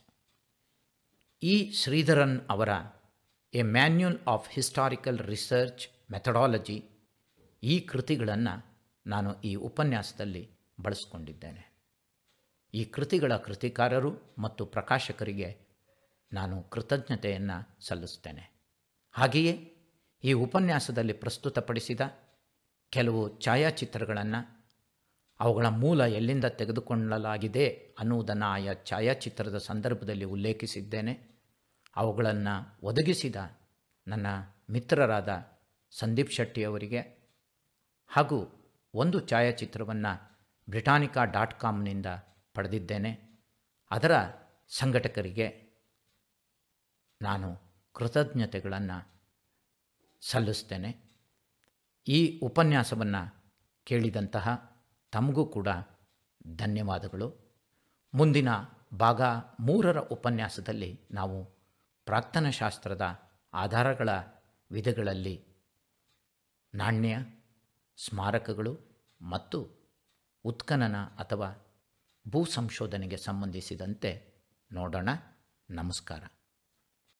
E Sreedharan ಅವರ a manual of historical research methodology ಈ ಕೃತಿಗಳನ್ನು ನಾನು ಈ ಉಪನ್ಯಾಸದಲ್ಲಿ ಬಳಸ್ಕೊಂಡಿದ್ದೇನೆ ಈ ಕೃತಿಗಳ ಕೃತಿಕಾರರು ಮತ್ತು ಪ್ರಕಾಶಕರಿಗೆ ನಾನು ಕೃತಜ್ಞತೆಯನ್ನು ಸಲ್ಲಿಸ್ತೇನೆ ಹಾಗೆಯೇ ಈ ಉಪನ್ಯಾಸದಲ್ಲಿ ಪ್ರಸ್ತುತಪಡಿಸಿದ ಕೆಲವು ಛಾಯಾಚಿತ್ರಗಳನ್ನು ಅವುಗಳ ಮೂಲ ಎಲ್ಲಿಂದ ತೆಗೆದುಕೊಳ್ಳಲಾಗಿದೆ ಅನ್ನುವುದನ್ನು ಆಯಾ ಛಾಯಾಚಿತ್ರದ ಸಂದರ್ಭದಲ್ಲಿ ಉಲ್ಲೇಖಿಸಿದ್ದೇನೆ ಅವುಗಳನ್ನು ಒದಗಿಸಿದ ನನ್ನ ಮಿತ್ರರಾದ ಸಂದೀಪ್ ಶೆಟ್ಟಿಯವರಿಗೆ ಹಾಗೂ ಒಂದು ಛಾಯಾಚಿತ್ರವನ್ನು ಬ್ರಿಟಾನಿಕಾ ಡಾಟ್ ಕಾಮ್ನಿಂದ ಪಡೆದಿದ್ದೇನೆ ಅದರ ಸಂಘಟಕರಿಗೆ ನಾನು ಕೃತಜ್ಞತೆಗಳನ್ನು ಸಲ್ಲಿಸ್ತೇನೆ ಈ ಉಪನ್ಯಾಸವನ್ನು ಕೇಳಿದಂತಹ ತಮಗೂ ಕೂಡ ಧನ್ಯವಾದಗಳು ಮುಂದಿನ ಭಾಗ ಮೂರರ ಉಪನ್ಯಾಸದಲ್ಲಿ ನಾವು ಪ್ರಾರ್ಥನಾಶಾಸ್ತ್ರದ ಆಧಾರಗಳ ವಿಧಗಳಲ್ಲಿ ನಾಣ್ಯ ಸ್ಮಾರಕಗಳು ಮತ್ತು ಉತ್ಖನನ ಅಥವಾ ಭೂ ಸಂಶೋಧನೆಗೆ ಸಂಬಂಧಿಸಿದಂತೆ ನೋಡೋಣ ನಮಸ್ಕಾರ